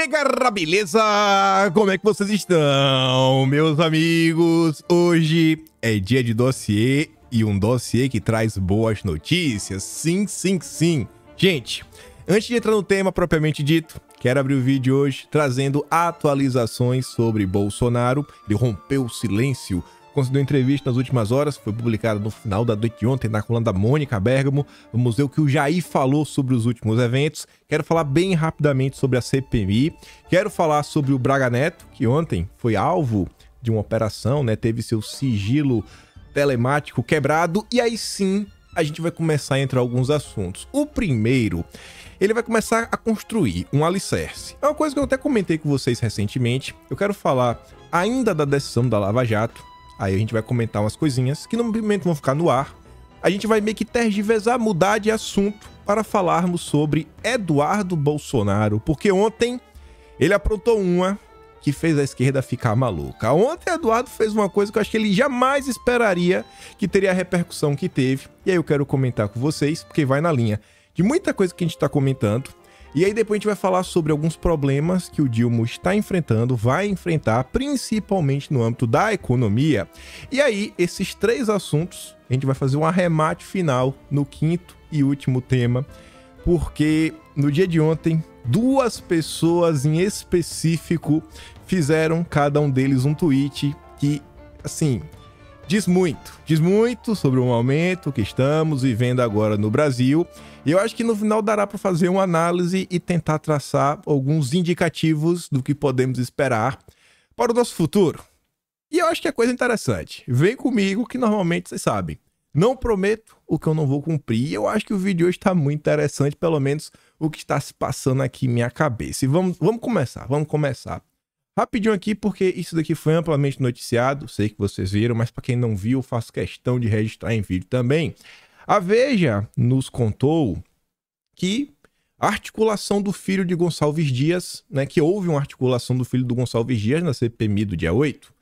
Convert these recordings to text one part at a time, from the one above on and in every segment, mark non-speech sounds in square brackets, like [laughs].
Negar, beleza? Como é que vocês estão, meus amigos? Hoje é dia de dossiê e um dossiê que traz boas notícias. Sim, sim, sim. Gente, antes de entrar no tema propriamente dito, Quero abrir o vídeo hoje trazendo atualizações sobre Bolsonaro. Ele rompeu o silêncio concedeu entrevista nas últimas horas, foi publicada no final da noite de ontem na coluna da Mônica Bergamo. Vamos ver o que o Jair falou sobre os últimos eventos. Quero falar bem rapidamente sobre a CPMI. Quero falar sobre o Braga Neto, que ontem foi alvo de uma operação, né? Teve seu sigilo telemático quebrado. E aí sim, a gente vai começar a entrar alguns assuntos. O primeiro, ele vai começar a construir um alicerce. É uma coisa que eu até comentei com vocês recentemente. Eu quero falar ainda da decisão da Lava Jato, Aí a gente vai comentar umas coisinhas que no momento vão ficar no ar. A gente vai meio que tergiversar, mudar de assunto para falarmos sobre Eduardo Bolsonaro, porque ontem ele aprontou uma que fez a esquerda ficar maluca. Ontem Eduardo fez uma coisa que eu acho que ele jamais esperaria que teria a repercussão que teve. E aí eu quero comentar com vocês, porque vai na linha de muita coisa que a gente está comentando e aí depois a gente vai falar sobre alguns problemas que o Dilma está enfrentando, vai enfrentar, principalmente no âmbito da economia. E aí, esses três assuntos, a gente vai fazer um arremate final no quinto e último tema, porque no dia de ontem, duas pessoas em específico fizeram cada um deles um tweet que, assim, diz muito, diz muito sobre o aumento que estamos vivendo agora no Brasil e eu acho que no final dará para fazer uma análise e tentar traçar alguns indicativos do que podemos esperar para o nosso futuro. E eu acho que é coisa interessante. Vem comigo que normalmente vocês sabem. Não prometo o que eu não vou cumprir. E eu acho que o vídeo hoje está muito interessante, pelo menos o que está se passando aqui em minha cabeça. E vamos, vamos começar, vamos começar. Rapidinho aqui, porque isso daqui foi amplamente noticiado, sei que vocês viram, mas para quem não viu, faço questão de registrar em vídeo também. A Veja nos contou que a articulação do filho de Gonçalves Dias, né, que houve uma articulação do filho do Gonçalves Dias na CPMI do dia 8.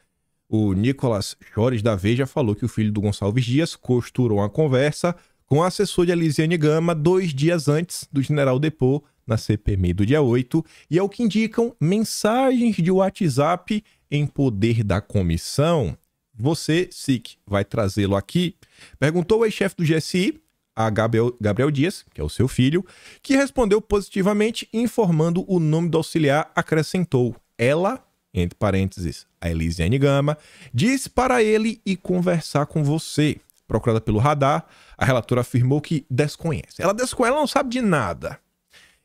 O Nicolas Chores da Veja falou que o filho do Gonçalves Dias costurou uma conversa com o assessor de Elisiane Gama dois dias antes do general Depô na CPMI do dia 8, e é o que indicam mensagens de WhatsApp em poder da comissão você, SIC, vai trazê-lo aqui. Perguntou o ex-chefe do GSI, a Gabriel, Gabriel Dias, que é o seu filho, que respondeu positivamente, informando o nome do auxiliar, acrescentou. Ela, entre parênteses, a Elisiane Gama, diz para ele ir conversar com você. Procurada pelo radar, a relatora afirmou que desconhece. Ela desconhece, ela não sabe de nada.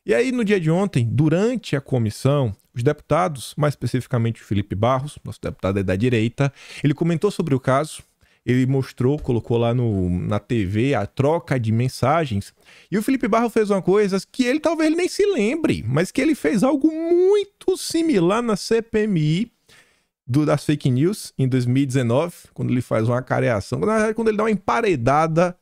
E aí, no dia de ontem, durante a comissão, os deputados, mais especificamente o Felipe Barros, nosso deputado é da direita, ele comentou sobre o caso, ele mostrou, colocou lá no, na TV a troca de mensagens. E o Felipe Barros fez uma coisa que ele talvez nem se lembre, mas que ele fez algo muito similar na CPMI do, das fake news em 2019, quando ele faz uma careação, na verdade, quando ele dá uma emparedada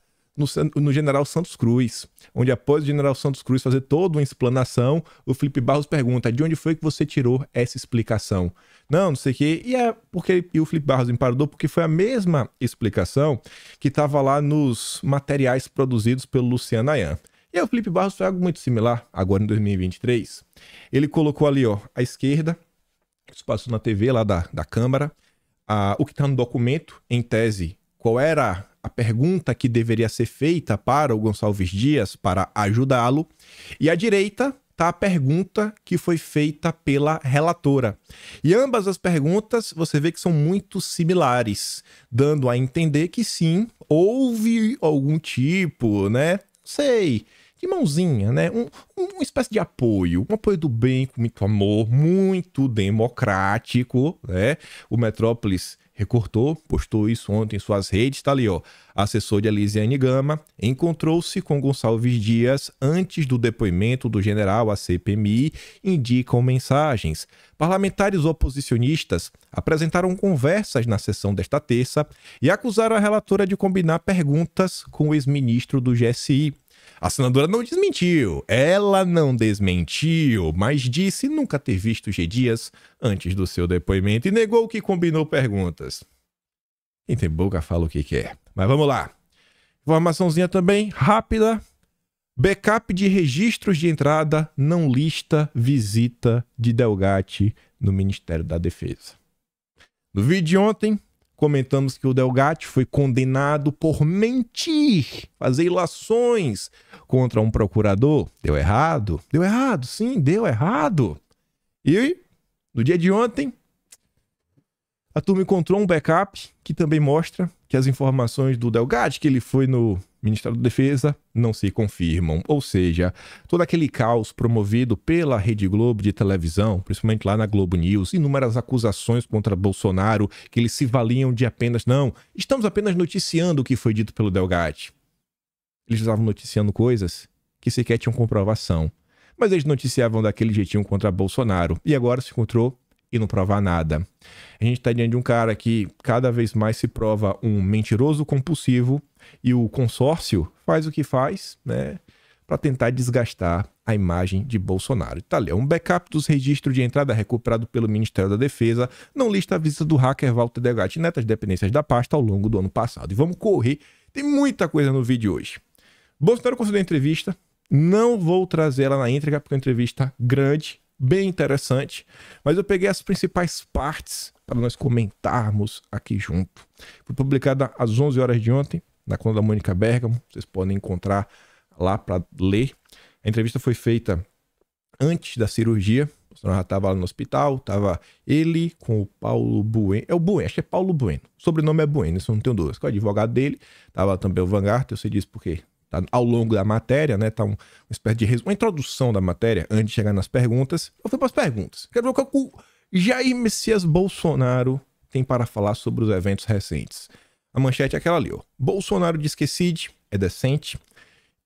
no, no, General Santos Cruz, onde após o General Santos Cruz fazer toda uma explanação, o Felipe Barros pergunta: de onde foi que você tirou essa explicação? Não, não sei o quê. E é porque e o Felipe Barros imparou porque foi a mesma explicação que estava lá nos materiais produzidos pelo Luciano Ayan. E o Felipe Barros foi algo muito similar, agora em 2023. Ele colocou ali, ó, à esquerda, isso passou na TV lá da, da Câmara, a, o que está no documento, em tese, qual era a pergunta que deveria ser feita para o Gonçalves Dias para ajudá-lo, e à direita está a pergunta que foi feita pela relatora. E ambas as perguntas você vê que são muito similares, dando a entender que sim, houve algum tipo, né? Sei, de mãozinha, né? Um, uma espécie de apoio, um apoio do bem, com muito amor, muito democrático, né? O Metrópolis recortou, postou isso ontem em suas redes, tá ali, ó. Assessor de Elisiane Gama encontrou-se com Gonçalves Dias antes do depoimento do general à CPMI, indicam mensagens. Parlamentares oposicionistas apresentaram conversas na sessão desta terça e acusaram a relatora de combinar perguntas com o ex-ministro do GSI, a senadora não desmentiu, ela não desmentiu, mas disse nunca ter visto G. Dias antes do seu depoimento e negou que combinou perguntas. Quem tem boca fala o que quer. Mas vamos lá. Informaçãozinha também, rápida. Backup de registros de entrada não lista visita de Delgatti no Ministério da Defesa. No vídeo de ontem, comentamos que o Delgatti foi condenado por mentir, fazer ilações contra um procurador. Deu errado? Deu errado, sim, deu errado. E no dia de ontem, a turma encontrou um backup que também mostra que as informações do Delgatti, que ele foi no Ministério da Defesa não se confirmam. Ou seja, todo aquele caos promovido pela Rede Globo de televisão, principalmente lá na Globo News, inúmeras acusações contra Bolsonaro que eles se valiam de apenas não, estamos apenas noticiando o que foi dito pelo Delgatti. Eles estavam noticiando coisas que sequer tinham comprovação. Mas eles noticiavam daquele jeitinho contra Bolsonaro. E agora se encontrou e não provar nada. A gente está diante de um cara que cada vez mais se prova um mentiroso compulsivo e o consórcio faz o que faz, né? Para tentar desgastar a imagem de Bolsonaro. Tá ali, é um backup dos registros de entrada recuperado pelo Ministério da Defesa não lista a visita do hacker Walter Delgatti Neto às dependências da pasta ao longo do ano passado. E vamos correr, tem muita coisa no vídeo hoje. Bolsonaro concedeu a entrevista, não vou trazer ela na entrega porque é uma entrevista grande, bem interessante, mas eu peguei as principais partes para nós comentarmos aqui junto. Foi publicada às 11 horas de ontem, na conta da Mônica Bergamo. Vocês podem encontrar lá para ler. A entrevista foi feita antes da cirurgia. O senhor já estava lá no hospital, estava ele com o Paulo Bueno. É o Bueno, acho que é Paulo Bueno. O sobrenome é Bueno, isso eu não tenho dúvidas. Com é o advogado dele, estava também o Vanguard, eu sei disso porque tá ao longo da matéria, né? Tá um, uma espécie de resumo, uma introdução da matéria antes de chegar nas perguntas. Eu fui para as perguntas. Quero ver o que o Jair Messias Bolsonaro tem para falar sobre os eventos recentes. A manchete é aquela ali, ó. Bolsonaro diz que Cid é decente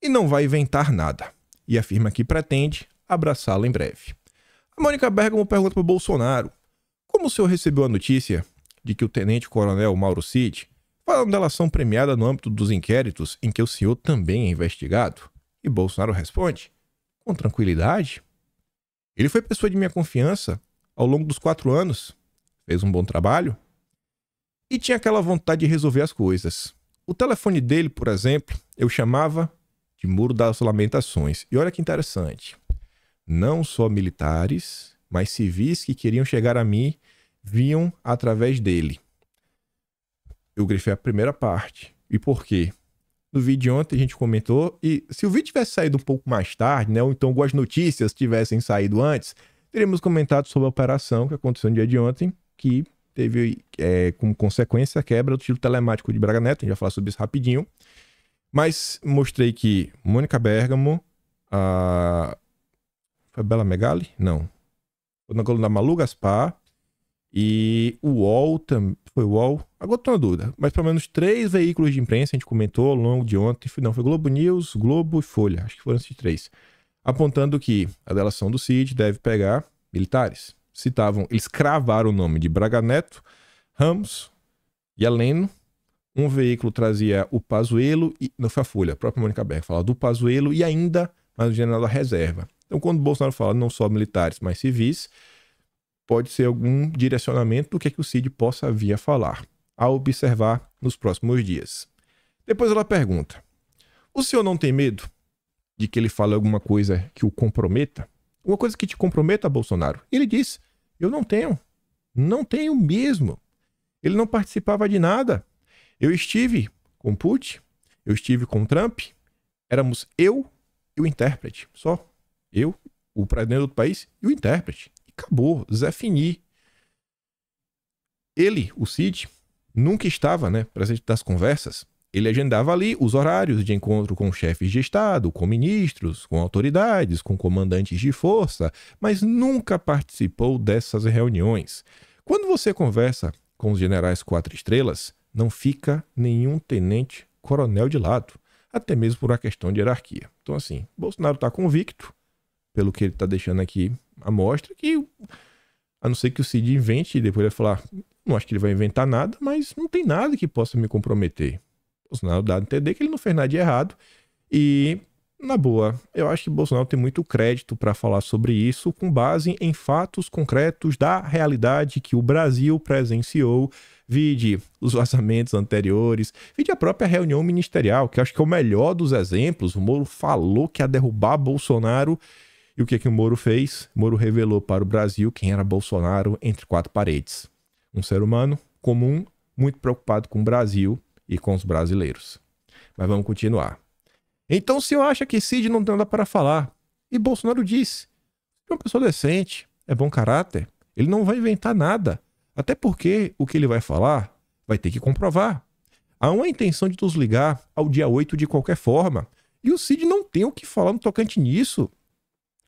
e não vai inventar nada. E afirma que pretende abraçá-lo em breve. A Mônica Bergamo pergunta para Bolsonaro como o senhor recebeu a notícia de que o tenente-coronel Mauro Cid faz uma delação premiada no âmbito dos inquéritos em que o senhor também é investigado? E Bolsonaro responde, com tranquilidade, ele foi pessoa de minha confiança ao longo dos quatro anos, fez um bom trabalho, e tinha aquela vontade de resolver as coisas. O telefone dele, por exemplo, eu chamava de Muro das Lamentações. E olha que interessante. Não só militares, mas civis que queriam chegar a mim vinham através dele. Eu grifei a primeira parte. E por quê? No vídeo ontem a gente comentou, e se o vídeo tivesse saído um pouco mais tarde, né, ou então as notícias tivessem saído antes, teríamos comentado sobre a operação que aconteceu no dia de ontem, que teve é, como consequência a quebra do título telemático de Braga Neto, a gente vai falar sobre isso rapidinho. Mas mostrei que Mônica Bergamo, a. Foi Bela Megali? Não. Foi na coluna Malu Gaspar. E o UOL também. Foi o UOL? Agora tô na dúvida. Mas pelo menos três veículos de imprensa a gente comentou ao longo de ontem. Não, foi Globo News, Globo e Folha. Acho que foram esses três. Apontando que a delação do CID deve pegar militares citavam, eles cravaram o nome de Braga Neto, Ramos e Aleno. Um veículo trazia o Pazuello, e, não foi a Folha, a própria Mônica Berg falava do Pazuello e ainda mais o general da reserva. Então, quando Bolsonaro fala não só militares, mas civis, pode ser algum direcionamento do que, é que o Cid possa vir a falar, a observar nos próximos dias. Depois ela pergunta: O senhor não tem medo de que ele fale alguma coisa que o comprometa? uma coisa que te comprometa, Bolsonaro. Ele disse: Eu não tenho. Não tenho mesmo. Ele não participava de nada. Eu estive com Putin, eu estive com Trump, éramos eu e o intérprete, só. Eu, o presidente do país e o intérprete. E acabou, Zé Fini. Ele, o Cid, nunca estava né, presente das conversas, ele agendava ali os horários de encontro com chefes de Estado, com ministros, com autoridades, com comandantes de força, mas nunca participou dessas reuniões. Quando você conversa com os generais quatro estrelas, não fica nenhum tenente coronel de lado, até mesmo por uma questão de hierarquia. Então, assim, Bolsonaro está convicto, pelo que ele está deixando aqui a mostra, que a não ser que o Cid invente e depois ele vai falar, não acho que ele vai inventar nada, mas não tem nada que possa me comprometer. Bolsonaro dá a entender que ele não fez nada de errado. E, na boa, eu acho que Bolsonaro tem muito crédito para falar sobre isso com base em fatos concretos da realidade que o Brasil presenciou. Vide os vazamentos anteriores, vide a própria reunião ministerial, que acho que é o melhor dos exemplos. O Moro falou que ia derrubar Bolsonaro. E o que, que o Moro fez? Moro revelou para o Brasil quem era Bolsonaro entre quatro paredes. Um ser humano comum, muito preocupado com o Brasil, e com os brasileiros. Mas vamos continuar. Então, se eu acha que Cid não tem nada para falar, e Bolsonaro diz, é uma pessoa decente, é bom caráter, ele não vai inventar nada. Até porque o que ele vai falar vai ter que comprovar. Há uma intenção de nos ligar ao dia 8 de qualquer forma. E o Cid não tem o que falar no tocante nisso,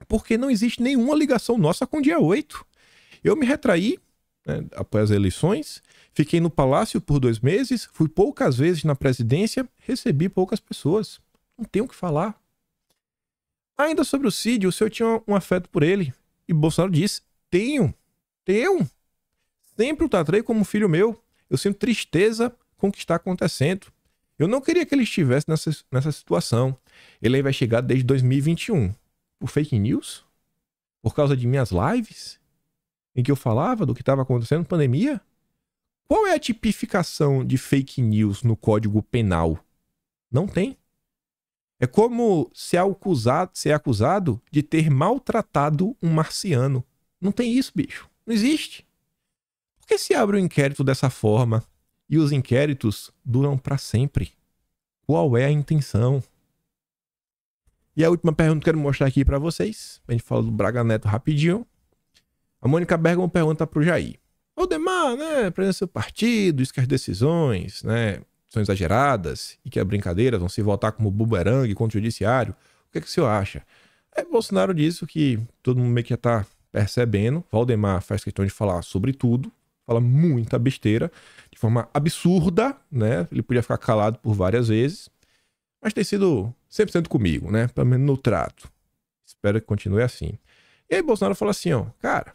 porque não existe nenhuma ligação nossa com o dia 8. Eu me retraí né, após as eleições Fiquei no palácio por dois meses, fui poucas vezes na presidência, recebi poucas pessoas. Não tenho o que falar. Ainda sobre o Cid, o senhor tinha um afeto por ele. E Bolsonaro disse: Tenho, tenho. Sempre o tratei como filho meu. Eu sinto tristeza com o que está acontecendo. Eu não queria que ele estivesse nessa, nessa situação. Ele vai chegar desde 2021 por fake news, por causa de minhas lives, em que eu falava do que estava acontecendo, pandemia. Qual é a tipificação de fake news no Código Penal? Não tem. É como ser é acusado, ser é acusado de ter maltratado um marciano. Não tem isso, bicho. Não existe. Por que se abre um inquérito dessa forma e os inquéritos duram para sempre? Qual é a intenção? E a última pergunta que eu quero mostrar aqui para vocês, a gente fala do Braga Neto rapidinho. A Mônica Bergamo pergunta para o Jair ah, né, presença do partido, diz que as decisões, né, são exageradas e que é brincadeira, vão se votar como bumerangue contra o judiciário. O que é que o senhor acha? É, Bolsonaro disse que todo mundo meio que já tá percebendo. Valdemar faz questão de falar sobre tudo, fala muita besteira, de forma absurda, né? Ele podia ficar calado por várias vezes, mas tem sido 100% comigo, né? Pelo menos no trato. Espero que continue assim. E aí Bolsonaro fala assim, ó, cara,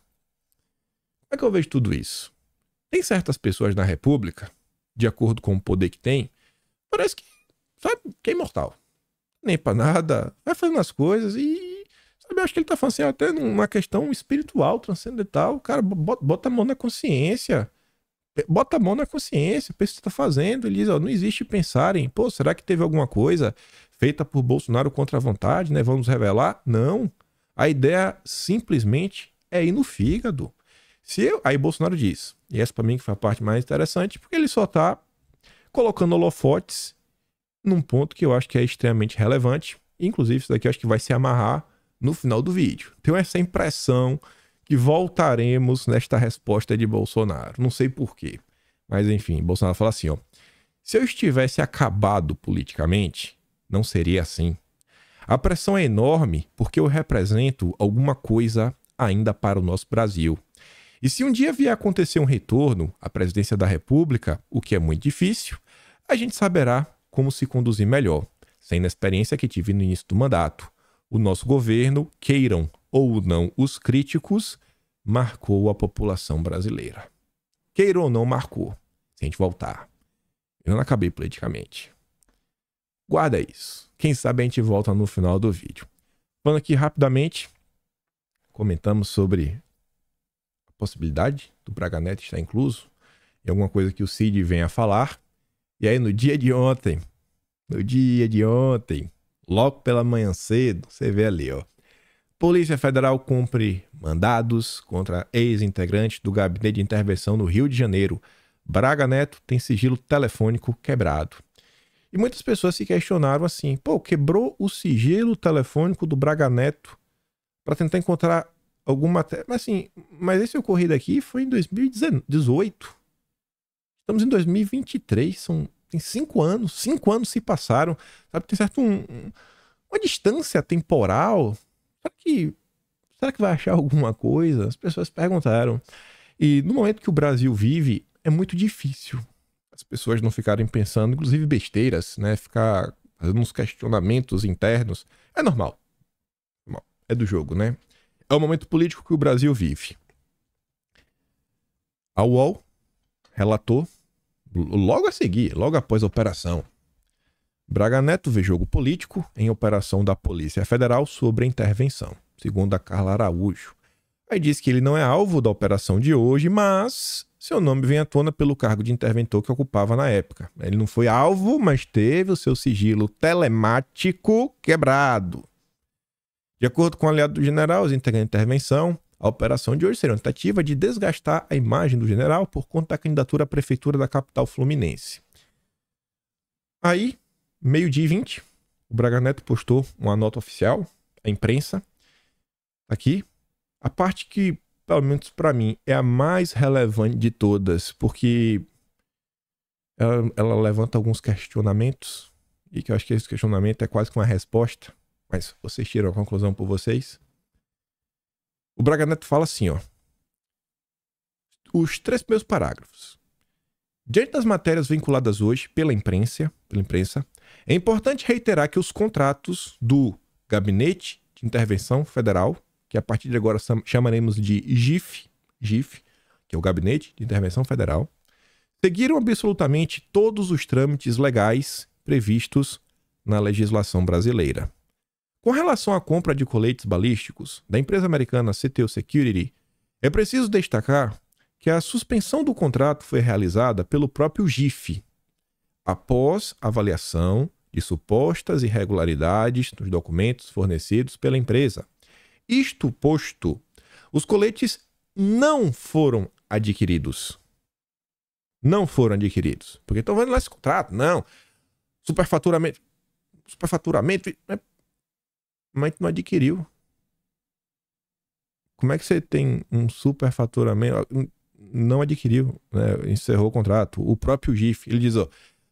como é que eu vejo tudo isso? Tem certas pessoas na República, de acordo com o poder que tem, parece que, sabe, que é imortal. Nem para nada, vai fazendo as coisas e, sabe, eu acho que ele tá falando assim, até numa questão espiritual, transcendental, o cara bota a mão na consciência, bota a mão na consciência, pensa o que tá fazendo, ele diz, ó, não existe pensarem, pô, será que teve alguma coisa feita por Bolsonaro contra a vontade, né, vamos revelar? Não, a ideia simplesmente é ir no fígado, se eu, aí Bolsonaro diz, e essa para mim que foi a parte mais interessante, porque ele só tá colocando holofotes num ponto que eu acho que é extremamente relevante. Inclusive, isso daqui eu acho que vai se amarrar no final do vídeo. Tenho essa impressão que voltaremos nesta resposta de Bolsonaro. Não sei porquê. Mas enfim, Bolsonaro fala assim: ó. Se eu estivesse acabado politicamente, não seria assim. A pressão é enorme porque eu represento alguma coisa ainda para o nosso Brasil. E se um dia vier acontecer um retorno à presidência da República, o que é muito difícil, a gente saberá como se conduzir melhor, sem a experiência que tive no início do mandato. O nosso governo, queiram ou não os críticos, marcou a população brasileira. Queiram ou não, marcou. Se a gente voltar. Eu não acabei politicamente. Guarda isso. Quem sabe a gente volta no final do vídeo. Falando aqui rapidamente, comentamos sobre possibilidade do Braganet estar incluso, em alguma coisa que o Cid venha falar. E aí, no dia de ontem, no dia de ontem, logo pela manhã cedo, você vê ali, ó. Polícia Federal cumpre mandados contra ex-integrante do Gabinete de Intervenção no Rio de Janeiro. Braga Neto tem sigilo telefônico quebrado. E muitas pessoas se questionaram assim: pô, quebrou o sigilo telefônico do Braga Neto para tentar encontrar alguma. Mas assim, mas esse ocorrido aqui foi em 2018. Estamos em 2023, são. Tem cinco anos, cinco anos se passaram, sabe? Tem certo um, uma distância temporal. Será que, será que vai achar alguma coisa? As pessoas perguntaram. E no momento que o Brasil vive, é muito difícil as pessoas não ficarem pensando, inclusive besteiras, né? Ficar fazendo uns questionamentos internos. É normal. É do jogo, né? É o momento político que o Brasil vive. A UOL relatou logo a seguir, logo após a operação. Braga Neto vê jogo político em operação da Polícia Federal sobre a intervenção, segundo a Carla Araújo. Aí diz que ele não é alvo da operação de hoje, mas seu nome vem à tona pelo cargo de interventor que ocupava na época. Ele não foi alvo, mas teve o seu sigilo telemático quebrado. De acordo com o aliado do general, os integrantes da intervenção, a operação de hoje seria uma tentativa de desgastar a imagem do general por conta da candidatura à prefeitura da capital fluminense. Aí, meio-dia e 20, o Braga Neto postou uma nota oficial à imprensa. Tá aqui, a parte que, pelo menos para mim, é a mais relevante de todas, porque ela, ela levanta alguns questionamentos, e que eu acho que esse questionamento é quase que uma resposta mas vocês tiram a conclusão por vocês. O Braga Neto fala assim, ó. Os três primeiros parágrafos. Diante das matérias vinculadas hoje pela imprensa, pela imprensa, é importante reiterar que os contratos do Gabinete de Intervenção Federal, que a partir de agora chamaremos de GIF, GIF, que é o Gabinete de Intervenção Federal, seguiram absolutamente todos os trâmites legais previstos na legislação brasileira. Com relação à compra de coletes balísticos da empresa americana CTO Security, é preciso destacar que a suspensão do contrato foi realizada pelo próprio GIF, após avaliação de supostas irregularidades nos documentos fornecidos pela empresa. Isto posto, os coletes não foram adquiridos. Não foram adquiridos. Porque estão vendo lá esse contrato, não. Superfaturamento. Superfaturamento é mas tu não adquiriu. Como é que você tem um faturamento? Não adquiriu, né? encerrou o contrato. O próprio GIF, ele diz: ó,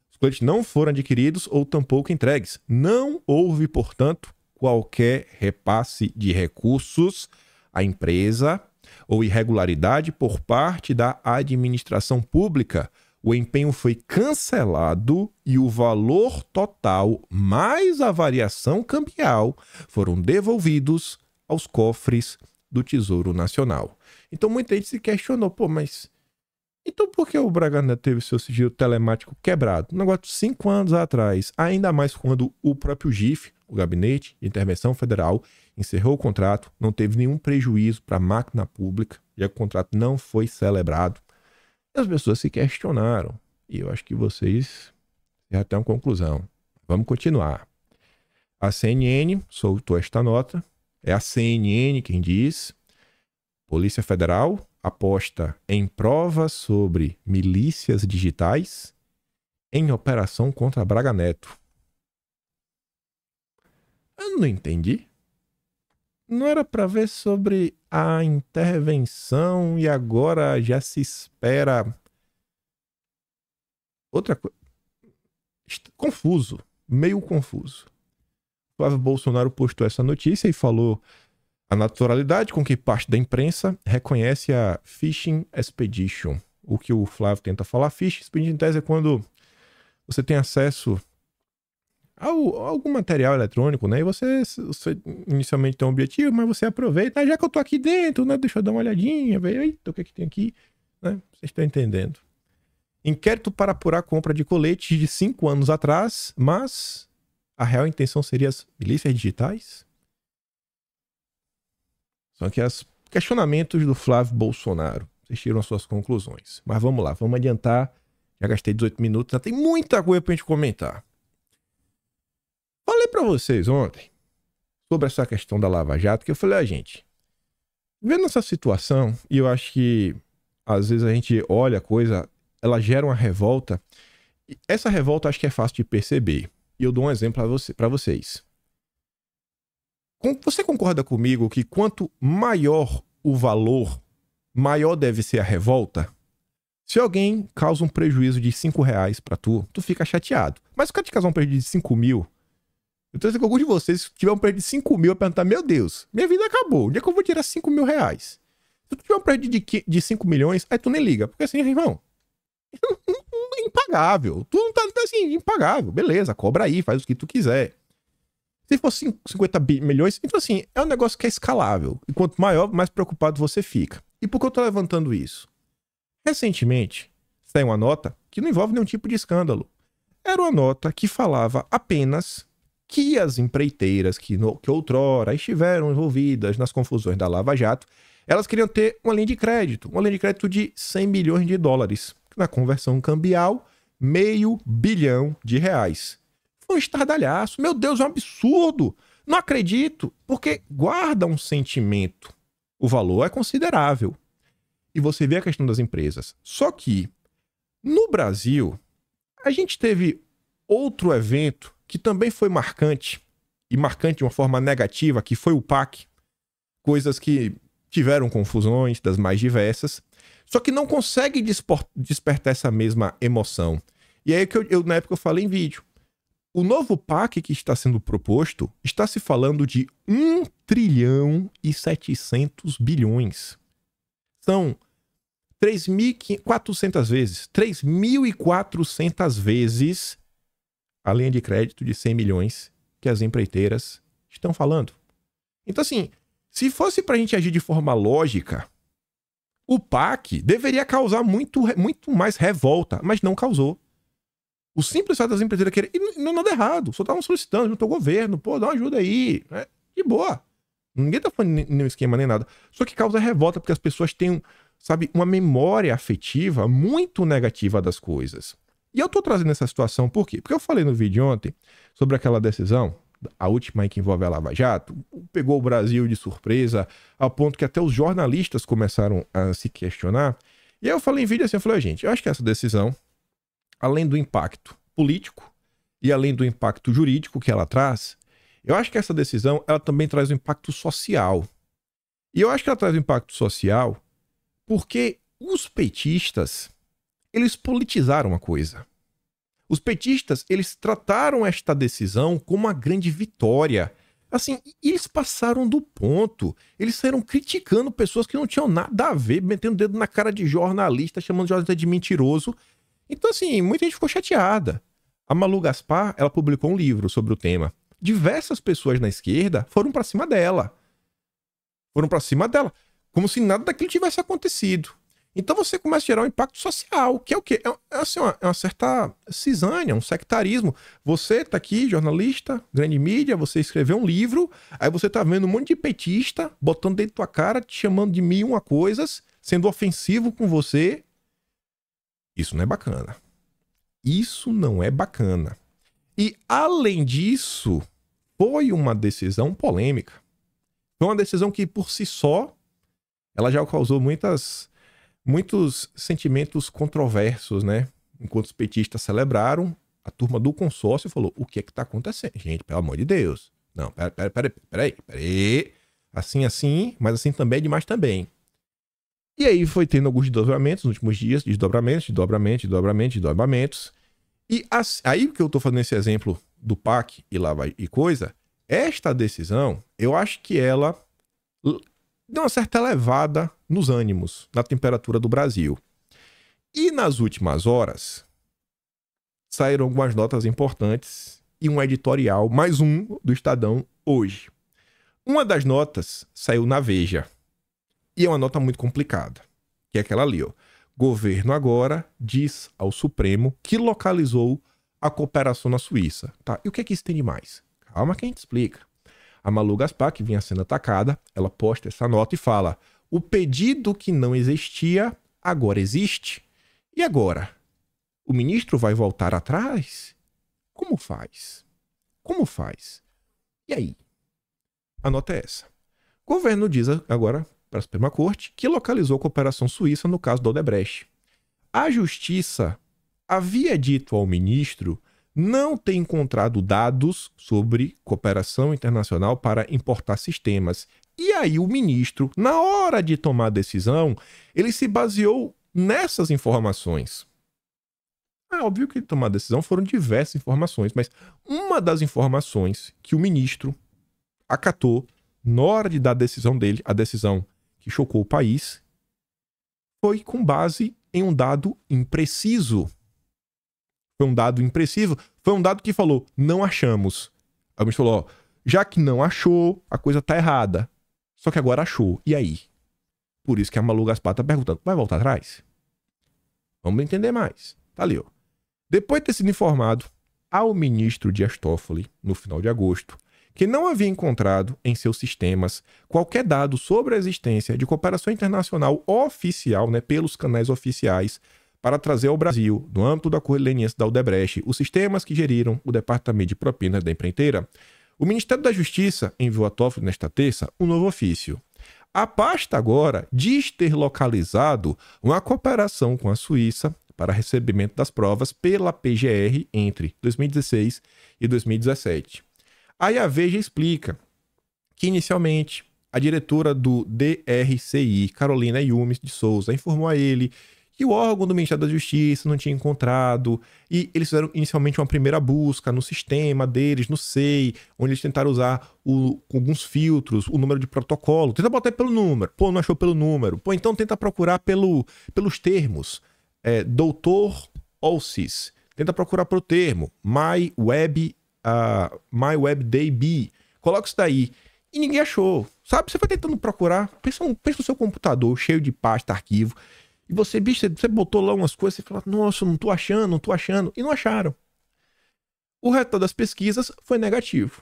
os clientes não foram adquiridos ou tampouco entregues. Não houve, portanto, qualquer repasse de recursos à empresa ou irregularidade por parte da administração pública o empenho foi cancelado e o valor total mais a variação cambial foram devolvidos aos cofres do Tesouro Nacional. Então muita gente se questionou, pô, mas então por que o Bragança teve seu sigilo telemático quebrado? Um negócio de cinco anos atrás, ainda mais quando o próprio GIF, o Gabinete de Intervenção Federal, encerrou o contrato, não teve nenhum prejuízo para a máquina pública, já que o contrato não foi celebrado. As pessoas se questionaram. E eu acho que vocês já têm uma conclusão. Vamos continuar. A CNN soltou esta nota. É a CNN quem diz. Polícia Federal aposta em provas sobre milícias digitais em operação contra Braga Neto. Eu não entendi não era para ver sobre a intervenção e agora já se espera outra coisa. Confuso, meio confuso. Flávio Bolsonaro postou essa notícia e falou a naturalidade com que parte da imprensa reconhece a phishing expedition. O que o Flávio tenta falar, phishing expedition em tese é quando você tem acesso algum material eletrônico, né? E você, você, inicialmente tem um objetivo, mas você aproveita, ah, já que eu tô aqui dentro, né? Deixa eu dar uma olhadinha, ver, o que é que tem aqui, né? Vocês estão entendendo. Inquérito para apurar compra de coletes de cinco anos atrás, mas a real intenção seria as milícias digitais? São aqui os questionamentos do Flávio Bolsonaro. Vocês tiram suas conclusões. Mas vamos lá, vamos adiantar. Já gastei 18 minutos, já tem muita coisa pra gente comentar. Falei para vocês ontem sobre essa questão da Lava Jato, que eu falei, a ah, gente, vendo essa situação, e eu acho que às vezes a gente olha a coisa, ela gera uma revolta. Essa revolta acho que é fácil de perceber. E eu dou um exemplo para você, pra vocês. Você concorda comigo que quanto maior o valor, maior deve ser a revolta? Se alguém causa um prejuízo de 5 reais pra tu, tu fica chateado. Mas o cara te causar um prejuízo de 5 mil, então se algum de vocês tiver um prédio de 5 mil, vai perguntar, meu Deus, minha vida acabou, onde é que eu vou tirar 5 mil reais? Se tu tiver um prédio de, de 5 milhões, aí tu nem liga, porque assim, irmão, [laughs] é impagável, tu não tá, tá assim, impagável, beleza, cobra aí, faz o que tu quiser. Se for 50 milhões, então assim, é um negócio que é escalável. E quanto maior, mais preocupado você fica. E por que eu tô levantando isso? Recentemente, saiu uma nota que não envolve nenhum tipo de escândalo. Era uma nota que falava apenas que as empreiteiras que, no, que outrora estiveram envolvidas nas confusões da Lava Jato, elas queriam ter uma linha de crédito, uma linha de crédito de 100 milhões de dólares, na conversão cambial, meio bilhão de reais. Foi um estardalhaço, meu Deus, é um absurdo, não acredito, porque guarda um sentimento, o valor é considerável. E você vê a questão das empresas. Só que, no Brasil, a gente teve outro evento que também foi marcante, e marcante de uma forma negativa, que foi o PAC. Coisas que tiveram confusões das mais diversas, só que não consegue despertar essa mesma emoção. E aí que eu, eu, na época eu falei em vídeo. O novo PAC que está sendo proposto está se falando de 1 trilhão e 700 bilhões. São 3.400 vezes, 3.400 vezes a linha de crédito de 100 milhões que as empreiteiras estão falando. Então, assim, se fosse para a gente agir de forma lógica, o PAC deveria causar muito, muito mais revolta, mas não causou. O simples fato das empreiteiras quererem. E não nada errado, só estavam solicitando junto ao governo, pô, dá uma ajuda aí. Né? De boa. Ninguém tá falando nenhum esquema nem nada. Só que causa revolta porque as pessoas têm, sabe, uma memória afetiva muito negativa das coisas. E eu estou trazendo essa situação por quê? Porque eu falei no vídeo ontem sobre aquela decisão, a última que envolve a Lava Jato, pegou o Brasil de surpresa, ao ponto que até os jornalistas começaram a se questionar. E aí eu falei em vídeo assim, eu falei, gente, eu acho que essa decisão, além do impacto político e além do impacto jurídico que ela traz, eu acho que essa decisão, ela também traz um impacto social. E eu acho que ela traz um impacto social porque os petistas, eles politizaram a coisa. Os petistas, eles trataram esta decisão como uma grande vitória. Assim, eles passaram do ponto. Eles saíram criticando pessoas que não tinham nada a ver, metendo o dedo na cara de jornalista, chamando jornalista de mentiroso. Então, assim, muita gente ficou chateada. A Malu Gaspar, ela publicou um livro sobre o tema. Diversas pessoas na esquerda foram para cima dela. Foram para cima dela, como se nada daquilo tivesse acontecido. Então você começa a gerar um impacto social, que é o quê? É, é assim, uma, é uma certa cisânia, um sectarismo. Você está aqui, jornalista, grande mídia, você escreveu um livro, aí você está vendo um monte de petista botando dentro da tua cara, te chamando de mil uma coisas, sendo ofensivo com você. Isso não é bacana. Isso não é bacana. E além disso, foi uma decisão polêmica. Foi uma decisão que por si só ela já causou muitas muitos sentimentos controversos, né? Enquanto os petistas celebraram, a turma do consórcio falou: o que é que tá acontecendo? Gente, pelo amor de Deus. Não, peraí, peraí, peraí, peraí. Pera assim, assim, mas assim também, é demais também. E aí foi tendo alguns desdobramentos nos últimos dias, desdobramentos, desdobramentos, desdobramentos, desdobramentos. E aí que eu tô fazendo esse exemplo do PAC e lá vai e coisa, esta decisão, eu acho que ela deu uma certa elevada nos ânimos, na temperatura do Brasil. E nas últimas horas, saíram algumas notas importantes e um editorial, mais um do Estadão hoje. Uma das notas saiu na Veja. E é uma nota muito complicada, que é aquela ali, ó. Governo agora diz ao Supremo que localizou a cooperação na Suíça. Tá, e o que é que isso tem de mais? Calma que a gente explica. A Malu Gaspar, que vinha sendo atacada, ela posta essa nota e fala: o pedido que não existia agora existe. E agora? O ministro vai voltar atrás? Como faz? Como faz? E aí? A nota é essa. O governo diz agora para a Suprema Corte que localizou a cooperação suíça no caso do Odebrecht. A justiça havia dito ao ministro não tem encontrado dados sobre cooperação internacional para importar sistemas. E aí, o ministro, na hora de tomar a decisão, ele se baseou nessas informações. É óbvio que ele tomou a decisão foram diversas informações, mas uma das informações que o ministro acatou na hora de dar a decisão dele, a decisão que chocou o país, foi com base em um dado impreciso. Foi um dado impressivo. Foi um dado que falou, não achamos. A gente falou, ó, já que não achou, a coisa tá errada. Só que agora achou. E aí? Por isso que a Malu Gaspar tá perguntando, vai voltar atrás? Vamos entender mais. Tá ali, ó. Depois de ter sido informado ao ministro Dias Toffoli, no final de agosto, que não havia encontrado em seus sistemas qualquer dado sobre a existência de cooperação internacional oficial, né, pelos canais oficiais, para trazer ao Brasil, no âmbito da correleniense da Odebrecht, os sistemas que geriram o Departamento de Propinas da empreiteira, o Ministério da Justiça enviou a Toffoli nesta terça um novo ofício. A pasta agora diz ter localizado uma cooperação com a Suíça para recebimento das provas pela PGR entre 2016 e 2017. Aí a Veja explica que inicialmente a diretora do DRCI, Carolina Yumes de Souza, informou a ele e o órgão do Ministério da Justiça não tinha encontrado. E eles fizeram inicialmente uma primeira busca no sistema deles, no SEI, onde eles tentaram usar o, alguns filtros, o número de protocolo. Tenta botar pelo número. Pô, não achou pelo número. Pô, então tenta procurar pelo, pelos termos. É, doutor Olsis. Tenta procurar pelo termo. My Web, uh, My Web DB. Coloca isso daí. E ninguém achou. Sabe? Você foi tentando procurar. Pensa, pensa no seu computador cheio de pasta, arquivo. E você, bicho, você botou lá umas coisas e falou, nossa, não tô achando, não tô achando. E não acharam. O resultado das pesquisas foi negativo.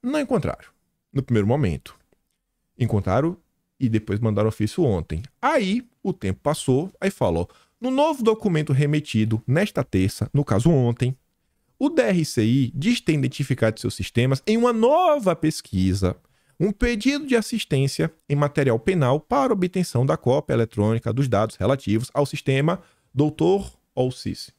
Não encontraram, no primeiro momento. Encontraram e depois mandaram ofício ontem. Aí, o tempo passou, aí falou, no novo documento remetido nesta terça, no caso ontem, o DRCI diz ter identificado seus sistemas em uma nova pesquisa um pedido de assistência em material penal para obtenção da cópia eletrônica dos dados relativos ao sistema Doutor ou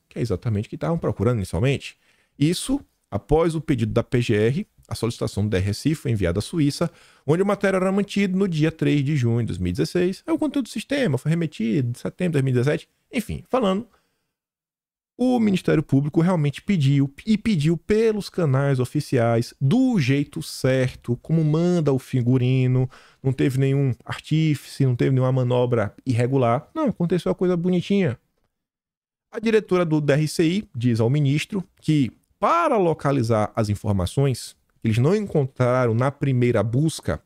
que é exatamente o que estavam procurando inicialmente. Isso após o pedido da PGR, a solicitação do DRSI foi enviada à Suíça, onde o material era mantido no dia 3 de junho de 2016. Aí é o conteúdo do sistema foi remetido em setembro de 2017. Enfim, falando o Ministério Público realmente pediu e pediu pelos canais oficiais do jeito certo, como manda o figurino, não teve nenhum artífice, não teve nenhuma manobra irregular. Não, aconteceu a coisa bonitinha. A diretora do DRCI diz ao ministro que para localizar as informações, eles não encontraram na primeira busca,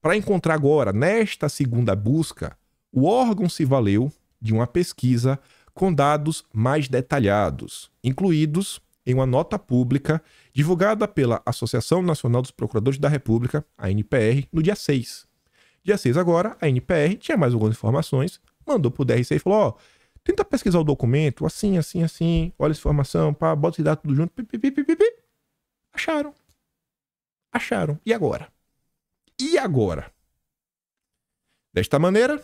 para encontrar agora, nesta segunda busca, o órgão se valeu de uma pesquisa com dados mais detalhados, incluídos em uma nota pública divulgada pela Associação Nacional dos Procuradores da República, a NPR, no dia 6. Dia 6 agora, a NPR tinha mais algumas informações, mandou pro DRC e falou, ó, oh, tenta pesquisar o documento, assim, assim, assim, olha essa informação, pá, bota esse dado tudo junto, pi, pi, pi, acharam. Acharam. E agora? E agora? Desta maneira,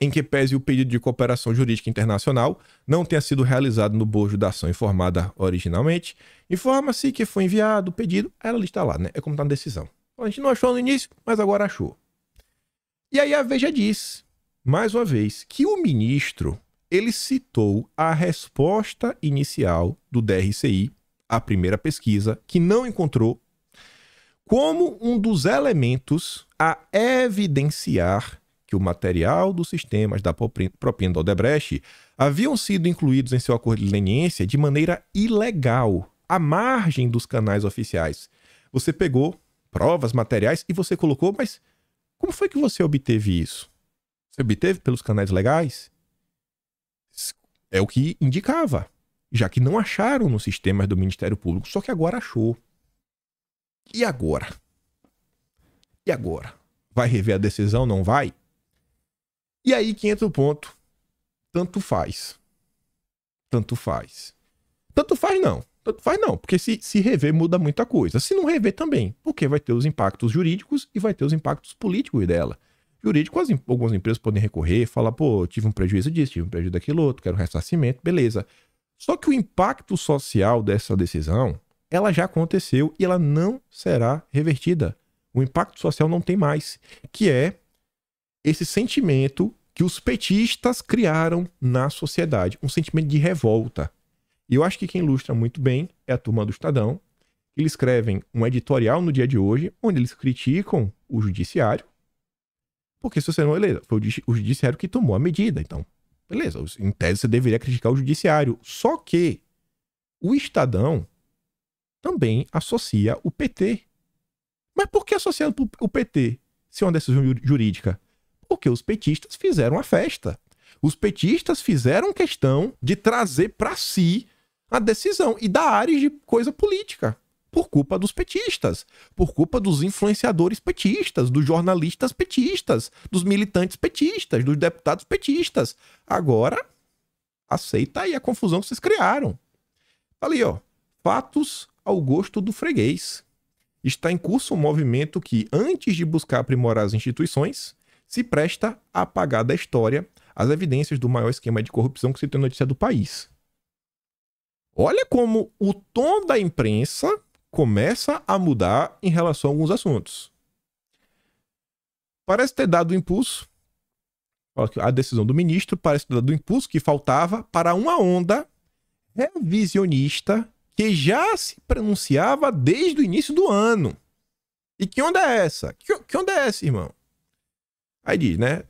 em que pese o pedido de cooperação jurídica internacional não tenha sido realizado no bojo da ação informada originalmente, informa-se que foi enviado o pedido, ela está lá, né? É como está na decisão. A gente não achou no início, mas agora achou. E aí a Veja diz, mais uma vez, que o ministro ele citou a resposta inicial do DRCI, a primeira pesquisa, que não encontrou, como um dos elementos a evidenciar que o material dos sistemas da propina da Odebrecht haviam sido incluídos em seu acordo de leniência de maneira ilegal, à margem dos canais oficiais. Você pegou provas, materiais e você colocou, mas como foi que você obteve isso? Você obteve pelos canais legais? É o que indicava, já que não acharam nos sistemas do Ministério Público, só que agora achou. E agora? E agora? Vai rever a decisão? Não vai? E aí que entra o ponto. Tanto faz. Tanto faz. Tanto faz não. Tanto faz não. Porque se, se rever muda muita coisa. Se não rever também. Porque vai ter os impactos jurídicos e vai ter os impactos políticos dela. Jurídico, as, algumas empresas podem recorrer, falar, pô, tive um prejuízo disso, tive um prejuízo daquilo outro, quero um ressarcimento, beleza. Só que o impacto social dessa decisão, ela já aconteceu e ela não será revertida. O impacto social não tem mais, que é esse sentimento que os petistas criaram na sociedade, um sentimento de revolta. E eu acho que quem ilustra muito bem é a turma do Estadão. Eles escrevem um editorial no dia de hoje, onde eles criticam o judiciário, porque se você não, beleza, é foi o judiciário que tomou a medida, então, beleza, em tese você deveria criticar o judiciário. Só que o Estadão também associa o PT. Mas por que associando o PT se é uma decisão jurídica? porque os petistas fizeram a festa. Os petistas fizeram questão de trazer para si a decisão e dar área de coisa política. Por culpa dos petistas, por culpa dos influenciadores petistas, dos jornalistas petistas, dos militantes petistas, dos deputados petistas. Agora, aceita aí a confusão que vocês criaram. Tá ali, ó, fatos ao gosto do freguês. Está em curso um movimento que, antes de buscar aprimorar as instituições, se presta a apagar da história as evidências do maior esquema de corrupção que se tem notícia do país. Olha como o tom da imprensa começa a mudar em relação a alguns assuntos. Parece ter dado impulso, a decisão do ministro parece ter dado impulso que faltava para uma onda revisionista que já se pronunciava desde o início do ano. E que onda é essa? Que, que onda é essa, irmão? Aí diz, né?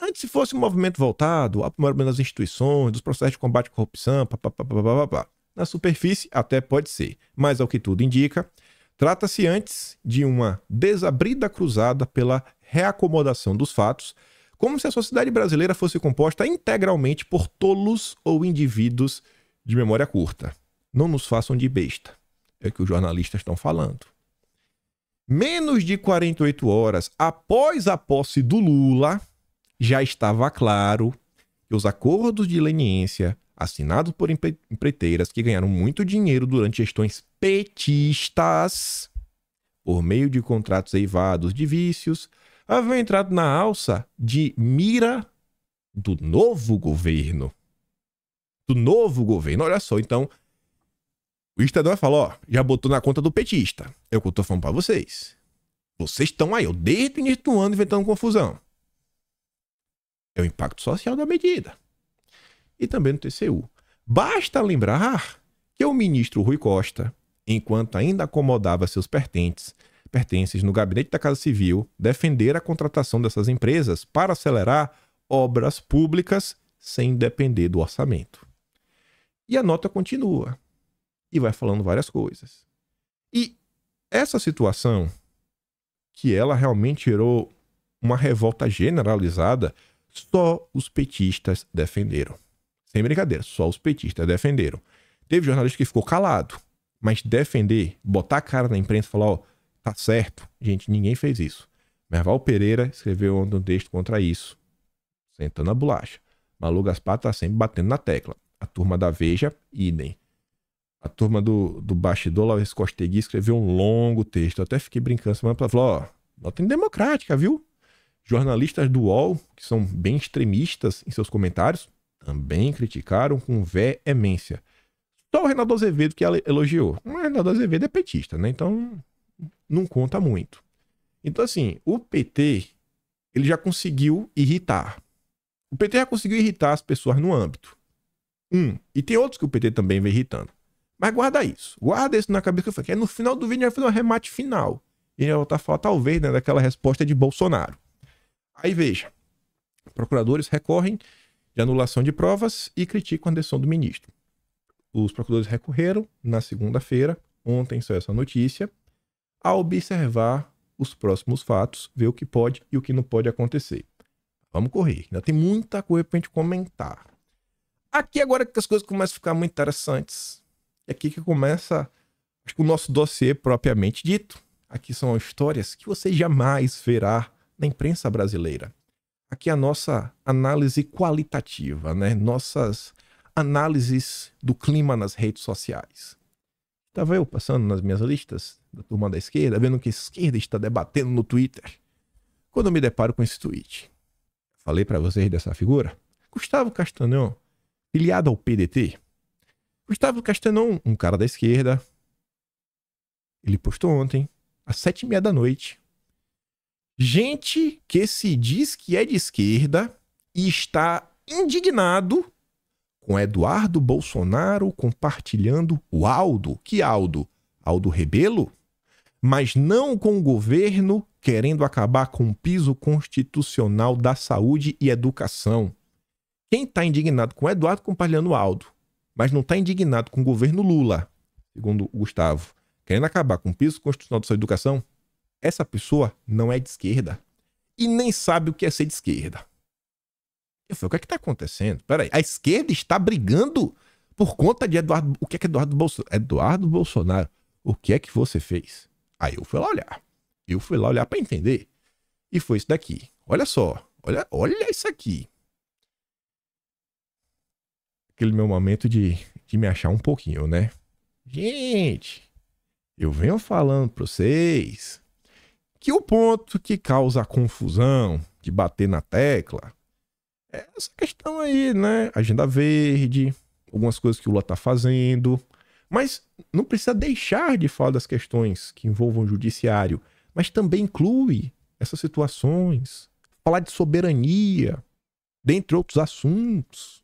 Antes se fosse um movimento voltado ao primeiro das instituições, dos processos de combate à corrupção, papapá, papapá. Na superfície, até pode ser, mas ao que tudo indica, trata-se antes de uma desabrida cruzada pela reacomodação dos fatos, como se a sociedade brasileira fosse composta integralmente por tolos ou indivíduos de memória curta. Não nos façam de besta, é o que os jornalistas estão falando. Menos de 48 horas após a posse do Lula, já estava claro que os acordos de leniência assinados por empreiteiras que ganharam muito dinheiro durante gestões petistas, por meio de contratos eivados de vícios, haviam entrado na alça de mira do novo governo. Do novo governo. Olha só, então, o Estadão falou, ó, já botou na conta do petista. É o que eu tô falando pra vocês. Vocês estão aí, eu desde o início do ano inventando confusão. É o impacto social da medida. E também no TCU. Basta lembrar que o ministro Rui Costa, enquanto ainda acomodava seus pertences no gabinete da Casa Civil, defender a contratação dessas empresas para acelerar obras públicas sem depender do orçamento. E a nota continua e vai falando várias coisas. E essa situação, que ela realmente gerou uma revolta generalizada, só os petistas defenderam. Sem brincadeira, só os petistas defenderam. Teve jornalista que ficou calado, mas defender, botar a cara na imprensa e falar, ó, oh, tá certo, gente, ninguém fez isso. Merval Pereira escreveu um texto contra isso, sentando a bolacha. Malu Gaspar tá sempre batendo na tecla. A turma da Veja, idem a turma do, do bastidor, lá Costegui, escreveu um longo texto. Eu até fiquei brincando semana passada. Falou, ó, nota democrática, viu? Jornalistas do UOL, que são bem extremistas em seus comentários, também criticaram com veemência. Só o Renato Azevedo que elogiou. o Renato Azevedo é petista, né? Então não conta muito. Então, assim, o PT ele já conseguiu irritar. O PT já conseguiu irritar as pessoas no âmbito. Um. E tem outros que o PT também vem irritando. Mas guarda isso. Guarda isso na cabeça que eu falei. Que aí no final do vídeo a gente vai fazer um remate final. E ela tá falando, talvez, né, daquela resposta de Bolsonaro. Aí veja. Procuradores recorrem de anulação de provas e criticam a decisão do ministro. Os procuradores recorreram na segunda-feira, ontem saiu essa notícia, a observar os próximos fatos, ver o que pode e o que não pode acontecer. Vamos correr, ainda tem muita coisa para a gente comentar. Aqui agora que as coisas começam a ficar muito interessantes, é aqui que começa acho o nosso dossiê propriamente dito. Aqui são histórias que você jamais verá na imprensa brasileira. Aqui é a nossa análise qualitativa, né? Nossas análises do clima nas redes sociais. Estava eu passando nas minhas listas da turma da esquerda, vendo que a esquerda está debatendo no Twitter. Quando eu me deparo com esse tweet, falei para vocês dessa figura. Gustavo Castanhão, filiado ao PDT, Gustavo Castanon, um cara da esquerda, ele postou ontem, às sete e meia da noite. Gente que se diz que é de esquerda e está indignado com Eduardo Bolsonaro compartilhando o Aldo. Que Aldo? Aldo Rebelo? Mas não com o governo querendo acabar com o piso constitucional da saúde e educação. Quem está indignado com Eduardo compartilhando o Aldo? mas não está indignado com o governo Lula, segundo o Gustavo, querendo acabar com o piso constitucional da sua educação, essa pessoa não é de esquerda e nem sabe o que é ser de esquerda. Eu falei, o que é que está acontecendo? Peraí, a esquerda está brigando por conta de Eduardo. O que é que Eduardo Bolsonaro? Eduardo Bolsonaro, o que é que você fez? Aí eu fui lá olhar. Eu fui lá olhar para entender. E foi isso daqui. Olha só. Olha, olha isso aqui aquele meu momento de, de me achar um pouquinho, né? Gente, eu venho falando para vocês que o ponto que causa a confusão de bater na tecla é essa questão aí, né? Agenda verde, algumas coisas que o Lula tá fazendo. Mas não precisa deixar de falar das questões que envolvam o judiciário, mas também inclui essas situações, falar de soberania, dentre outros assuntos.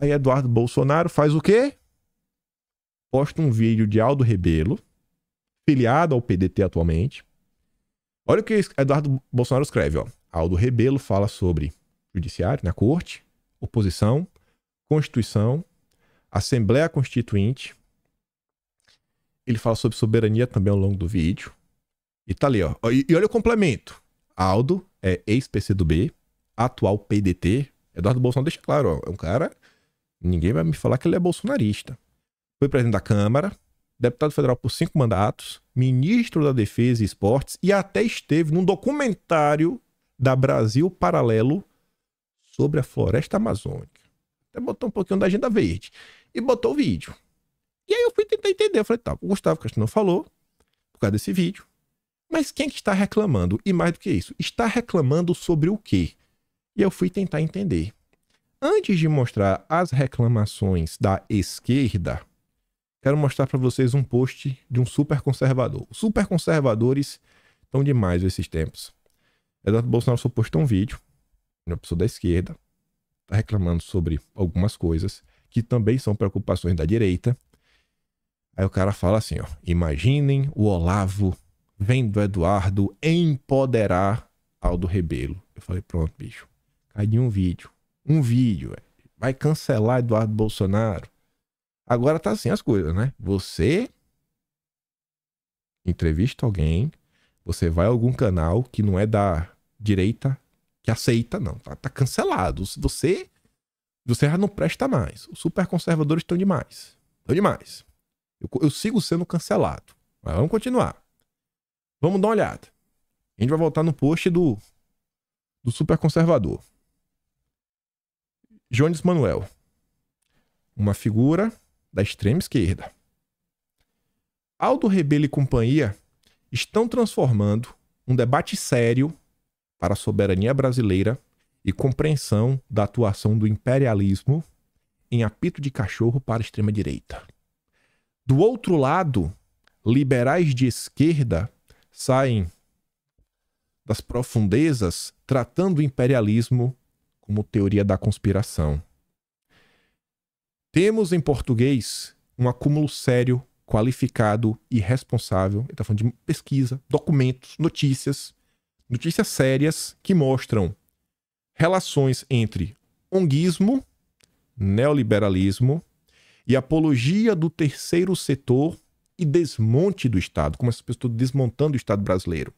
Aí Eduardo Bolsonaro faz o quê? Posta um vídeo de Aldo Rebelo, filiado ao PDT atualmente. Olha o que Eduardo Bolsonaro escreve, ó. Aldo Rebelo fala sobre judiciário na corte, oposição, Constituição, Assembleia Constituinte. Ele fala sobre soberania também ao longo do vídeo. E tá ali, ó. E, e olha o complemento. Aldo é ex-PCdoB, atual PDT. Eduardo Bolsonaro deixa claro, ó, é um cara Ninguém vai me falar que ele é bolsonarista. Foi presidente da Câmara, deputado federal por cinco mandatos, ministro da Defesa e Esportes e até esteve num documentário da Brasil Paralelo sobre a floresta amazônica. Até botou um pouquinho da agenda verde e botou o vídeo. E aí eu fui tentar entender. Eu falei, tá, o Gustavo não falou por causa desse vídeo. Mas quem é que está reclamando? E mais do que isso, está reclamando sobre o quê? E eu fui tentar entender. Antes de mostrar as reclamações da esquerda, quero mostrar para vocês um post de um super conservador. Super conservadores estão demais esses tempos. Eduardo Bolsonaro só postou um vídeo, uma pessoa da esquerda, tá reclamando sobre algumas coisas que também são preocupações da direita. Aí o cara fala assim, ó, imaginem o Olavo vendo Eduardo empoderar Aldo Rebelo. Eu falei, pronto, bicho, cai de um vídeo um vídeo. É. Vai cancelar Eduardo Bolsonaro. Agora tá assim as coisas, né? Você entrevista alguém, você vai a algum canal que não é da direita que aceita, não. Tá, tá cancelado. Você, você já não presta mais. Os super conservadores estão demais. Estão demais. Eu, eu sigo sendo cancelado. Mas vamos continuar. Vamos dar uma olhada. A gente vai voltar no post do, do super conservador. Jones Manuel, uma figura da extrema esquerda. Aldo Rebelo e companhia estão transformando um debate sério para a soberania brasileira e compreensão da atuação do imperialismo em apito de cachorro para a extrema-direita. Do outro lado, liberais de esquerda saem das profundezas tratando o imperialismo como teoria da conspiração. Temos em português um acúmulo sério, qualificado e responsável. Ele está falando de pesquisa, documentos, notícias, notícias sérias que mostram relações entre onguismo, neoliberalismo e apologia do terceiro setor e desmonte do Estado, como essa pessoas desmontando o Estado brasileiro.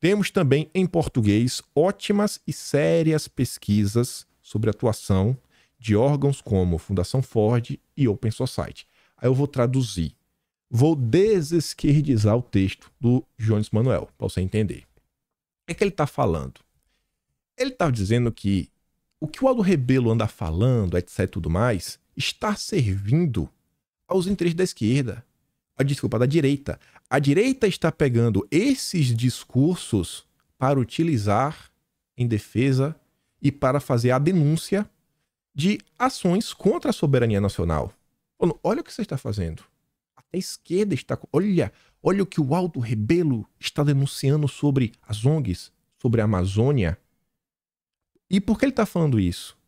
Temos também em português ótimas e sérias pesquisas sobre a atuação de órgãos como Fundação Ford e Open Society. Aí eu vou traduzir. Vou desesquerdizar o texto do Jones Manuel, para você entender. O que, é que ele está falando? Ele está dizendo que o que o Aldo Rebelo anda falando, etc. tudo mais, está servindo aos interesses da esquerda. A ah, desculpa, da direita. A direita está pegando esses discursos para utilizar em defesa e para fazer a denúncia de ações contra a soberania nacional. Olha o que você está fazendo. Até a esquerda está. Olha, olha o que o Aldo Rebelo está denunciando sobre as ONGs, sobre a Amazônia. E por que ele está falando isso?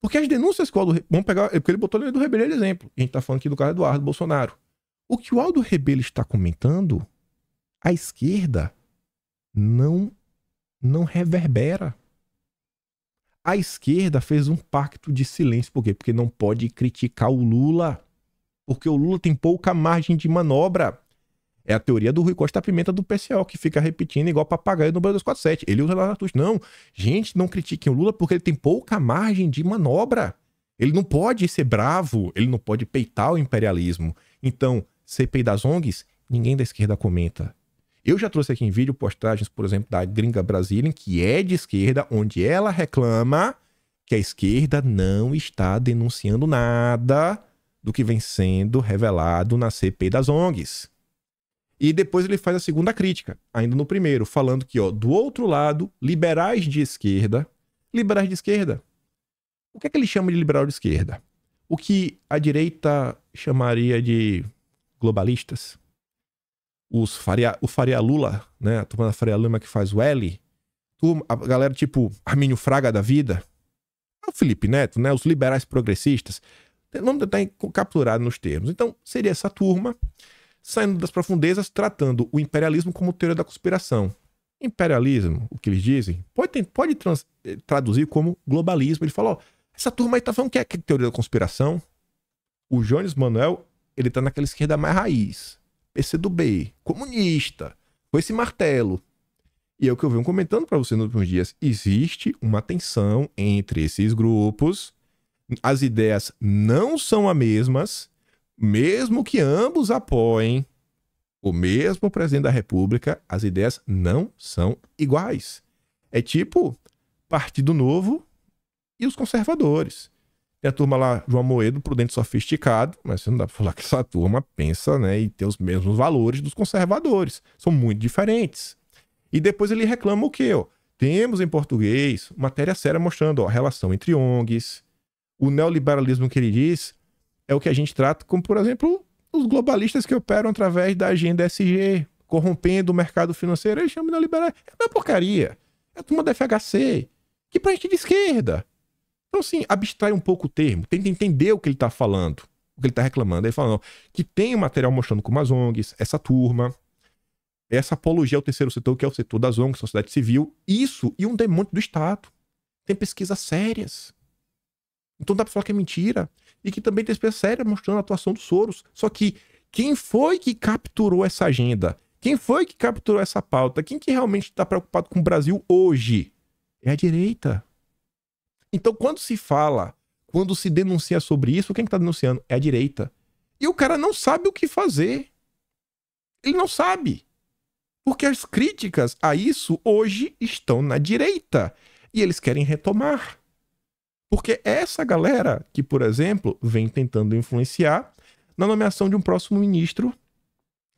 Porque as denúncias que o Aldo. Vamos pegar. É porque ele botou o do Rebelo exemplo. A gente está falando aqui do caso Eduardo Bolsonaro. O que o Aldo Rebelo está comentando, a esquerda não não reverbera. A esquerda fez um pacto de silêncio, por quê? Porque não pode criticar o Lula, porque o Lula tem pouca margem de manobra. É a teoria do Rui Costa Pimenta do PCO, que fica repetindo igual papagaio no Brasil 247. Ele usa lá na Twitch. Não, gente, não critiquem o Lula porque ele tem pouca margem de manobra. Ele não pode ser bravo, ele não pode peitar o imperialismo. Então, CPI das ONGs, ninguém da esquerda comenta. Eu já trouxe aqui em vídeo postagens, por exemplo, da gringa Brasília, que é de esquerda, onde ela reclama que a esquerda não está denunciando nada do que vem sendo revelado na CPI das ONGs. E depois ele faz a segunda crítica, ainda no primeiro, falando que, ó, do outro lado, liberais de esquerda, liberais de esquerda. O que é que ele chama de liberal de esquerda? O que a direita chamaria de globalistas. Os Faria, o Faria Lula, né? A turma da Faria Lima que faz o L. A galera tipo Arminio Fraga da vida. É o Felipe Neto, né? Os liberais progressistas. Vamos tentar capturado nos termos. Então, seria essa turma saindo das profundezas, tratando o imperialismo como teoria da conspiração. Imperialismo, o que eles dizem, pode, pode trans, eh, traduzir como globalismo. Ele falou: essa turma aí tá falando é, que é teoria da conspiração. O Jones Manuel ele tá naquela esquerda mais raiz. PCdoB, comunista, com esse martelo. E é o que eu venho comentando para você nos últimos dias. Existe uma tensão entre esses grupos. As ideias não são as mesmas, mesmo que ambos apoiem o mesmo presidente da República, as ideias não são iguais. É tipo Partido Novo e os conservadores. Tem a turma lá, João Moedo, prudente sofisticado, mas você não dá pra falar que essa turma pensa, né, e tem os mesmos valores dos conservadores. São muito diferentes. E depois ele reclama o quê, ó? Temos em português matéria séria mostrando ó, a relação entre ONGs. O neoliberalismo que ele diz é o que a gente trata como, por exemplo, os globalistas que operam através da agenda SG, corrompendo o mercado financeiro, eles chamam de neoliberal. É uma porcaria. É a turma da FHC, que pra gente é de esquerda. Então, assim, abstrai um pouco o termo, tenta entender o que ele está falando, o que ele está reclamando. Ele fala não, que tem um material mostrando como as ONGs, essa turma, essa apologia ao terceiro setor, que é o setor das ONGs, sociedade civil, isso e um demônio do Estado. Tem pesquisas sérias. Então dá pra falar que é mentira. E que também tem pesquisa séria mostrando a atuação dos Soros. Só que quem foi que capturou essa agenda? Quem foi que capturou essa pauta? Quem que realmente está preocupado com o Brasil hoje? É a direita. Então, quando se fala, quando se denuncia sobre isso, quem está que tá denunciando? É a direita. E o cara não sabe o que fazer. Ele não sabe. Porque as críticas a isso hoje estão na direita. E eles querem retomar. Porque essa galera que, por exemplo, vem tentando influenciar na nomeação de um próximo ministro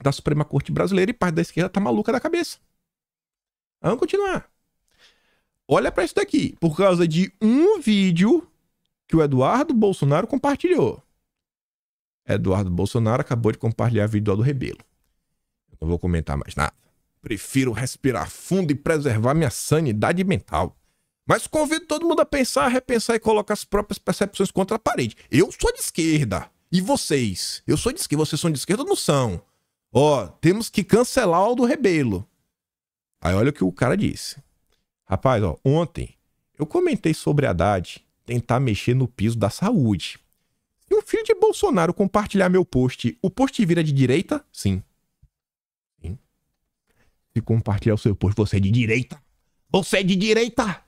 da Suprema Corte Brasileira e parte da esquerda tá maluca da cabeça. Vamos continuar. Olha para isso daqui. Por causa de um vídeo que o Eduardo Bolsonaro compartilhou. Eduardo Bolsonaro acabou de compartilhar vídeo do Aldo Rebelo. Não vou comentar mais nada. Prefiro respirar fundo e preservar minha sanidade mental. Mas convido todo mundo a pensar, repensar e colocar as próprias percepções contra a parede. Eu sou de esquerda. E vocês? Eu sou de esquerda. Vocês são de esquerda ou não são? Ó, temos que cancelar o Aldo Rebelo. Aí olha o que o cara disse. Rapaz, ó, ontem eu comentei sobre a Haddad tentar mexer no piso da saúde. Se o filho de Bolsonaro compartilhar meu post, o post vira de direita? Sim. Sim. Se compartilhar o seu post, você é de direita. Você é de direita.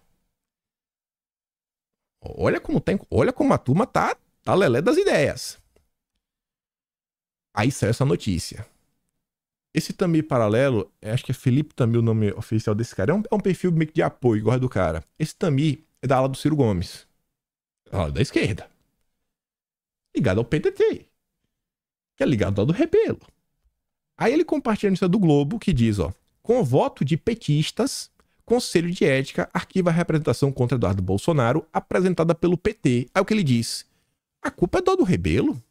Olha como tem, olha como a turma tá, tá lelé das ideias. Aí saiu essa notícia. Esse também paralelo, é, acho que é Felipe também o nome oficial desse cara. É um, é um perfil meio que de apoio, igual do cara. Esse também é da ala do Ciro Gomes. ala da esquerda. Ligado ao PDT. Que é ligado ao do Rebelo. Aí ele compartilha a notícia do Globo que diz, ó. Com o voto de petistas, Conselho de Ética arquiva a representação contra Eduardo Bolsonaro apresentada pelo PT. Aí o que ele diz? A culpa é do Rebelo.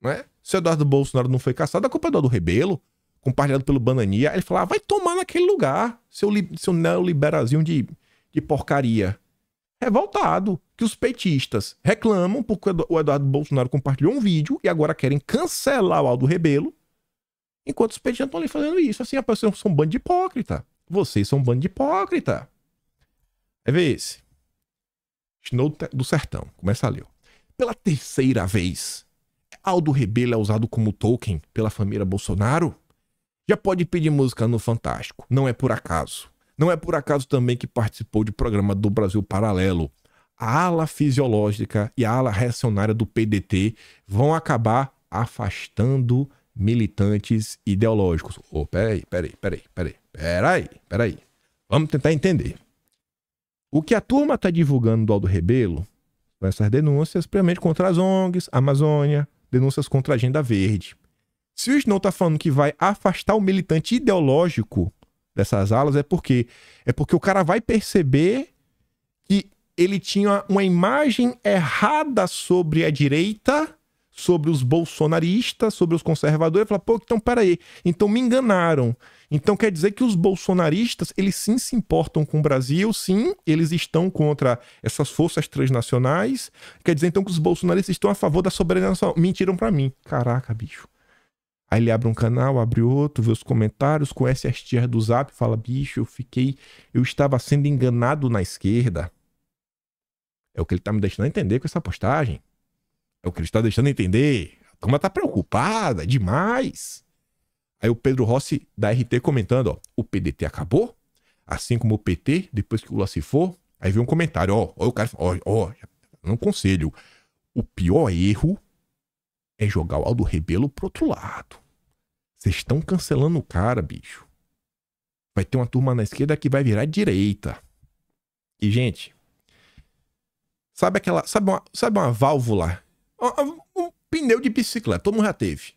Não é? Se Eduardo Bolsonaro não foi caçado, a culpa é do Rebelo compartilhado pelo Banania. Ele falou: ah, vai tomar naquele lugar, seu, seu neoliberazinho de, de porcaria. Revoltado que os petistas reclamam porque o Eduardo Bolsonaro compartilhou um vídeo e agora querem cancelar o Aldo Rebelo, enquanto os petistas estão ali fazendo isso. Assim, rapaz, vocês são um bando de hipócrita. Vocês são um bando de hipócrita. É ver esse. Snow do Sertão. Começa a ler. Pela terceira vez, Aldo Rebelo é usado como token pela família Bolsonaro? Já pode pedir música no Fantástico, não é por acaso. Não é por acaso também que participou de programa do Brasil Paralelo. A ala fisiológica e a ala reacionária do PDT vão acabar afastando militantes ideológicos. Oh, peraí, peraí, peraí, peraí, peraí, peraí. Vamos tentar entender. O que a turma está divulgando do Aldo Rebelo são essas denúncias, primeiramente contra as ONGs, Amazônia, denúncias contra a Agenda Verde. Se o Snow tá falando que vai afastar o militante ideológico dessas alas, é porque é porque o cara vai perceber que ele tinha uma imagem errada sobre a direita, sobre os bolsonaristas, sobre os conservadores. Fala, pô, então peraí, então me enganaram. Então quer dizer que os bolsonaristas, eles sim se importam com o Brasil, sim, eles estão contra essas forças transnacionais. Quer dizer então que os bolsonaristas estão a favor da soberania nacional. Mentiram para mim. Caraca, bicho. Aí ele abre um canal, abre outro, vê os comentários, conhece a tias do zap, fala: bicho, eu fiquei. Eu estava sendo enganado na esquerda. É o que ele está me deixando entender com essa postagem. É o que ele está deixando entender. A turma está preocupada demais. Aí o Pedro Rossi da RT comentando: ó, o PDT acabou? Assim como o PT, depois que o Lula se for. Aí vem um comentário: ó, ó o cara, ó, ó, tá não conselho. O pior erro é jogar o Aldo Rebelo pro outro lado. Vocês estão cancelando o cara, bicho. Vai ter uma turma na esquerda que vai virar direita. E, gente, sabe aquela. Sabe uma, sabe uma válvula? Um, um pneu de bicicleta, todo mundo já teve.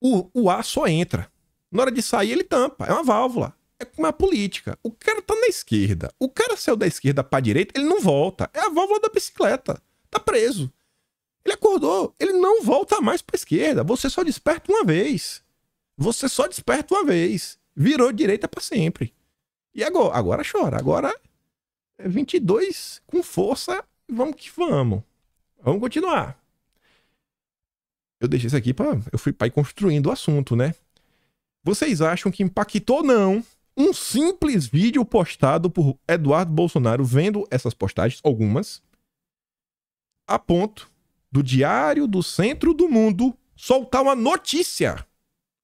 O, o ar só entra. Na hora de sair, ele tampa. É uma válvula. É como a política. O cara tá na esquerda. O cara saiu da esquerda pra direita, ele não volta. É a válvula da bicicleta. Tá preso. Ele acordou, ele não volta mais para a esquerda. Você só desperta uma vez. Você só desperta uma vez. Virou direita para sempre. E agora? Agora chora. Agora é 22 com força. Vamos que vamos. Vamos continuar. Eu deixei isso aqui para eu fui para ir construindo o assunto, né? Vocês acham que impactou não um simples vídeo postado por Eduardo Bolsonaro vendo essas postagens algumas a ponto do Diário do Centro do Mundo soltar uma notícia.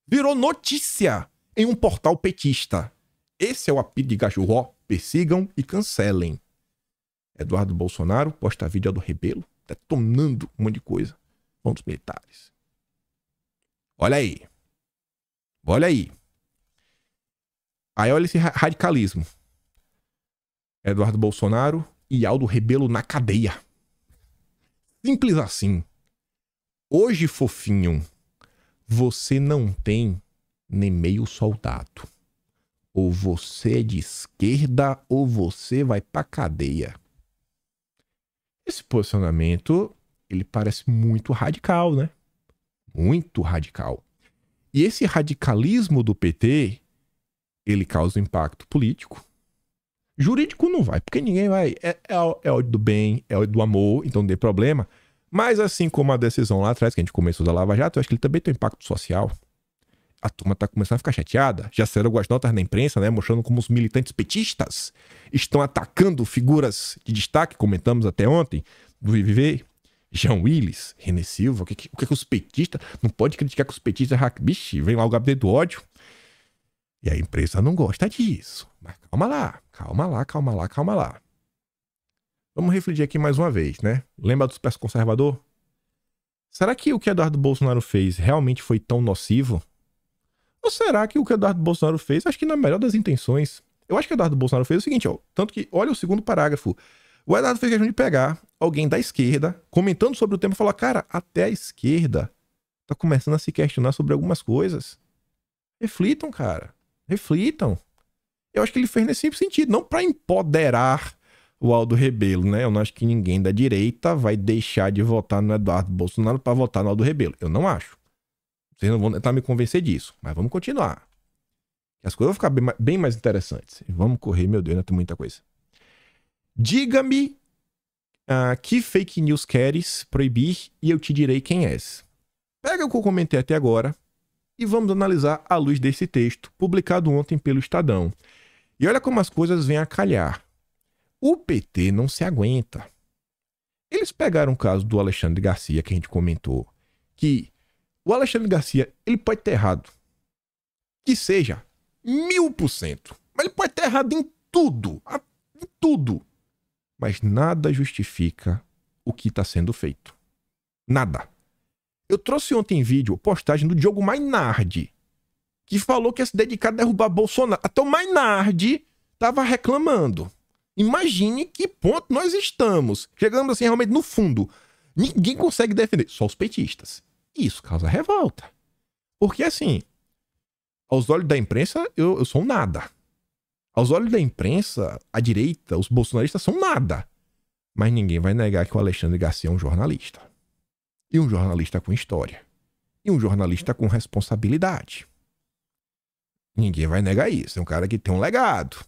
Virou notícia em um portal petista. Esse é o apito de Gajuró. Persigam e cancelem. Eduardo Bolsonaro posta vídeo do Rebelo, detonando tá um monte de coisa. Vão dos militares. Olha aí. Olha aí. Aí olha esse radicalismo. Eduardo Bolsonaro e Aldo Rebelo na cadeia. Simples assim. Hoje, fofinho, você não tem nem meio soldado. Ou você é de esquerda ou você vai pra cadeia. Esse posicionamento, ele parece muito radical, né? Muito radical. E esse radicalismo do PT, ele causa impacto político, Jurídico não vai, porque ninguém vai. É, é, é ódio do bem, é ódio do amor, então não tem problema. Mas assim como a decisão lá atrás, que a gente começou da Lava Jato, eu acho que ele também tem um impacto social. A turma está começando a ficar chateada. Já saíram algumas notas na imprensa, né? Mostrando como os militantes petistas estão atacando figuras de destaque, comentamos até ontem, do IVV, Jean Willis, René Silva. O que, que, o que, que os petistas. Não pode criticar que os petistas. Bicho, vem lá o gabinete do ódio. E a imprensa não gosta disso. Mas calma lá, calma lá, calma lá, calma lá. Vamos refletir aqui mais uma vez, né? Lembra do Super Conservador? Será que o que Eduardo Bolsonaro fez realmente foi tão nocivo? Ou será que o que Eduardo Bolsonaro fez, acho que na melhor das intenções, eu acho que o Eduardo Bolsonaro fez o seguinte, ó, tanto que, olha o segundo parágrafo. O Eduardo fez questão de pegar alguém da esquerda, comentando sobre o tema, e falar, cara, até a esquerda tá começando a se questionar sobre algumas coisas. Reflitam, cara. Reflitam. Eu acho que ele fez nesse simples sentido, não para empoderar o Aldo Rebelo, né? Eu não acho que ninguém da direita vai deixar de votar no Eduardo Bolsonaro para votar no Aldo Rebelo. Eu não acho. Vocês não vão tentar me convencer disso, mas vamos continuar. As coisas vão ficar bem, bem mais interessantes. Vamos correr, meu Deus, ainda tem muita coisa. Diga-me ah, que fake news queres proibir e eu te direi quem és. Pega o que eu comentei até agora e vamos analisar à luz desse texto, publicado ontem pelo Estadão. E olha como as coisas vêm a calhar. O PT não se aguenta. Eles pegaram o caso do Alexandre Garcia, que a gente comentou, que o Alexandre Garcia ele pode ter errado. Que seja mil por cento. Mas ele pode ter errado em tudo. Em tudo. Mas nada justifica o que está sendo feito. Nada. Eu trouxe ontem vídeo, postagem do Diogo Mainardi, que falou que ia se dedicar a derrubar Bolsonaro. Até o Mainardi estava reclamando. Imagine que ponto nós estamos. Chegamos assim realmente no fundo. Ninguém consegue defender, só os petistas. Isso causa revolta. Porque assim, aos olhos da imprensa, eu, eu sou um nada. Aos olhos da imprensa, a direita, os bolsonaristas são nada. Mas ninguém vai negar que o Alexandre Garcia é um jornalista. E um jornalista com história. E um jornalista com responsabilidade. Ninguém vai negar isso. É um cara que tem um legado,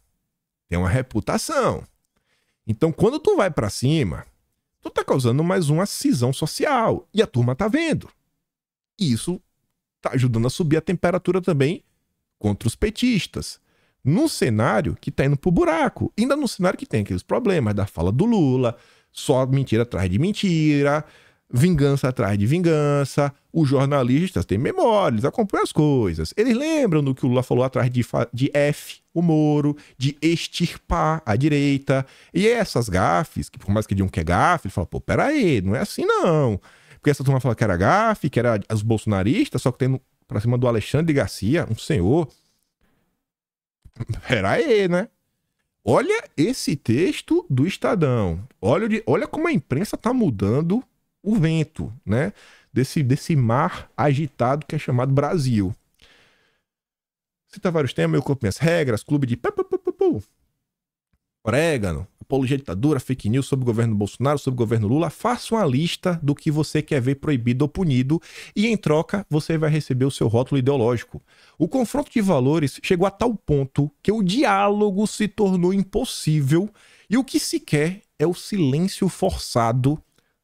tem uma reputação. Então, quando tu vai para cima, tu tá causando mais uma cisão social. E a turma tá vendo. E isso tá ajudando a subir a temperatura também contra os petistas. Num cenário que tá indo pro buraco. Ainda num cenário que tem aqueles problemas da fala do Lula, só mentira atrás de mentira, vingança atrás de vingança. Os jornalistas têm memórias, eles acompanham as coisas. Eles lembram do que o Lula falou atrás de, de F, o Moro, de extirpar a direita. E essas gafes, que por mais que digam que é gafe, ele fala, pô, peraí, não é assim não. Porque essa turma fala que era gafe, que era os bolsonaristas, só que tem pra cima do Alexandre Garcia, um senhor. Peraí, né? Olha esse texto do Estadão. Olha, olha como a imprensa tá mudando o vento, né? Desse, desse mar agitado que é chamado Brasil. Cita vários temas, meu corpo, minhas regras, clube de orégano, apologia à ditadura, fake news sobre o governo Bolsonaro, sobre o governo Lula. Faça uma lista do que você quer ver proibido ou punido e, em troca, você vai receber o seu rótulo ideológico. O confronto de valores chegou a tal ponto que o diálogo se tornou impossível e o que se quer é o silêncio forçado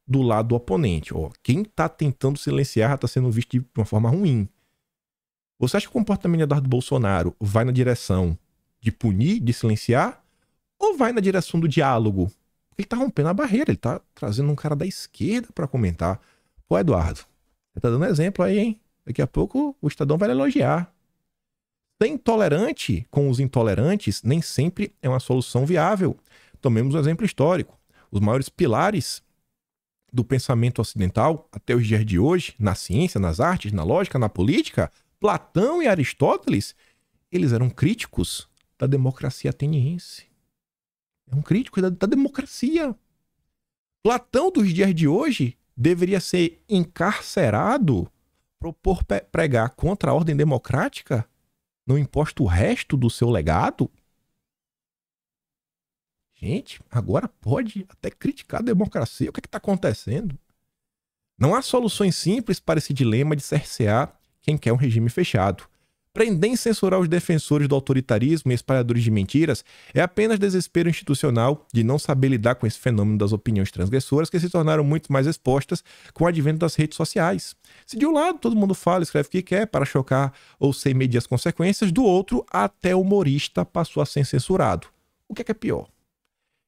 do lado do oponente. Ó, quem está tentando silenciar está sendo visto de uma forma ruim. Você acha que o comportamento de Eduardo Bolsonaro vai na direção de punir, de silenciar, ou vai na direção do diálogo? Ele está rompendo a barreira, ele está trazendo um cara da esquerda para comentar. Pô, Eduardo, você tá dando exemplo aí, hein? Daqui a pouco o Estadão vai elogiar. Ser intolerante com os intolerantes nem sempre é uma solução viável. Tomemos um exemplo histórico. Os maiores pilares do pensamento ocidental até os dias de hoje, na ciência, nas artes, na lógica, na política, Platão e Aristóteles, eles eram críticos da democracia ateniense. É um crítico da, da democracia. Platão dos dias de hoje deveria ser encarcerado propor pregar contra a ordem democrática? Não imposta o resto do seu legado? gente agora pode até criticar a democracia. O que é está acontecendo? Não há soluções simples para esse dilema de cercear quem quer um regime fechado. Prender e censurar os defensores do autoritarismo e espalhadores de mentiras é apenas desespero institucional de não saber lidar com esse fenômeno das opiniões transgressoras que se tornaram muito mais expostas com o advento das redes sociais. Se de um lado todo mundo fala, escreve o que quer para chocar ou sem medir as consequências, do outro até o humorista passou a ser censurado. O que é, que é pior?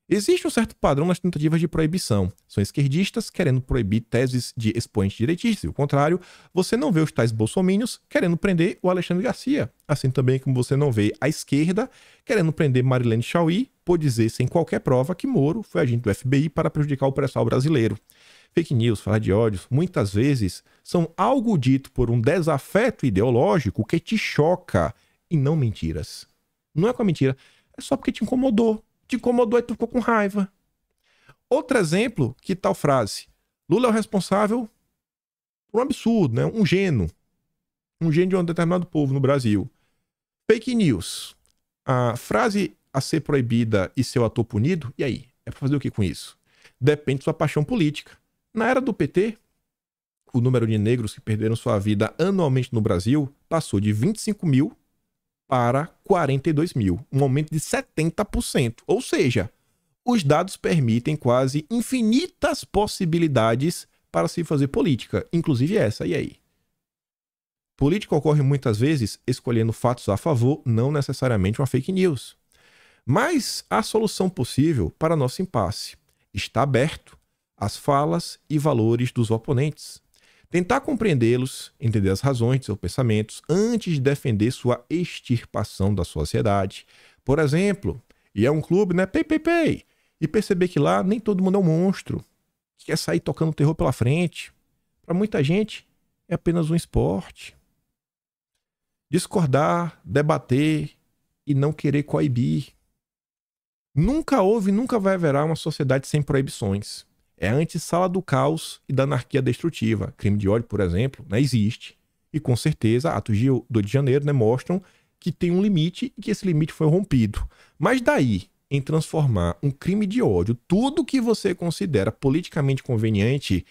Existe um certo padrão nas tentativas de proibição. São esquerdistas querendo proibir teses de expoentes direitistas, e o contrário, você não vê os tais bolsomínios querendo prender o Alexandre Garcia. Assim também como você não vê a esquerda querendo prender Marilene Chauí por dizer sem qualquer prova que Moro foi agente do FBI para prejudicar o pré brasileiro. Fake news, falar de ódios, muitas vezes são algo dito por um desafeto ideológico que te choca, e não mentiras. Não é com a mentira, é só porque te incomodou te incomodou e tu ficou com raiva. Outro exemplo, que tal frase? Lula é o responsável por um absurdo, né? Um gênio. Um gênio de um determinado povo no Brasil. Fake news. A frase a ser proibida e seu ator punido, e aí? É pra fazer o que com isso? Depende de sua paixão política. Na era do PT, o número de negros que perderam sua vida anualmente no Brasil passou de 25 mil para 42 mil, um aumento de 70%. Ou seja, os dados permitem quase infinitas possibilidades para se fazer política, inclusive essa. E aí? Política ocorre muitas vezes escolhendo fatos a favor, não necessariamente uma fake news. Mas a solução possível para nosso impasse está aberto às falas e valores dos oponentes. Tentar compreendê-los, entender as razões de seus pensamentos antes de defender sua extirpação da sociedade. Por exemplo, e é um clube, né? Pei, pei, pei. E perceber que lá nem todo mundo é um monstro, que quer sair tocando terror pela frente. Para muita gente, é apenas um esporte. Discordar, debater e não querer coibir. Nunca houve e nunca vai haverá uma sociedade sem proibições. É a antessala do caos e da anarquia destrutiva. Crime de ódio, por exemplo, né, existe. E com certeza, atos de 2 de janeiro né, mostram que tem um limite e que esse limite foi rompido. Mas daí, em transformar um crime de ódio, tudo que você considera politicamente conveniente,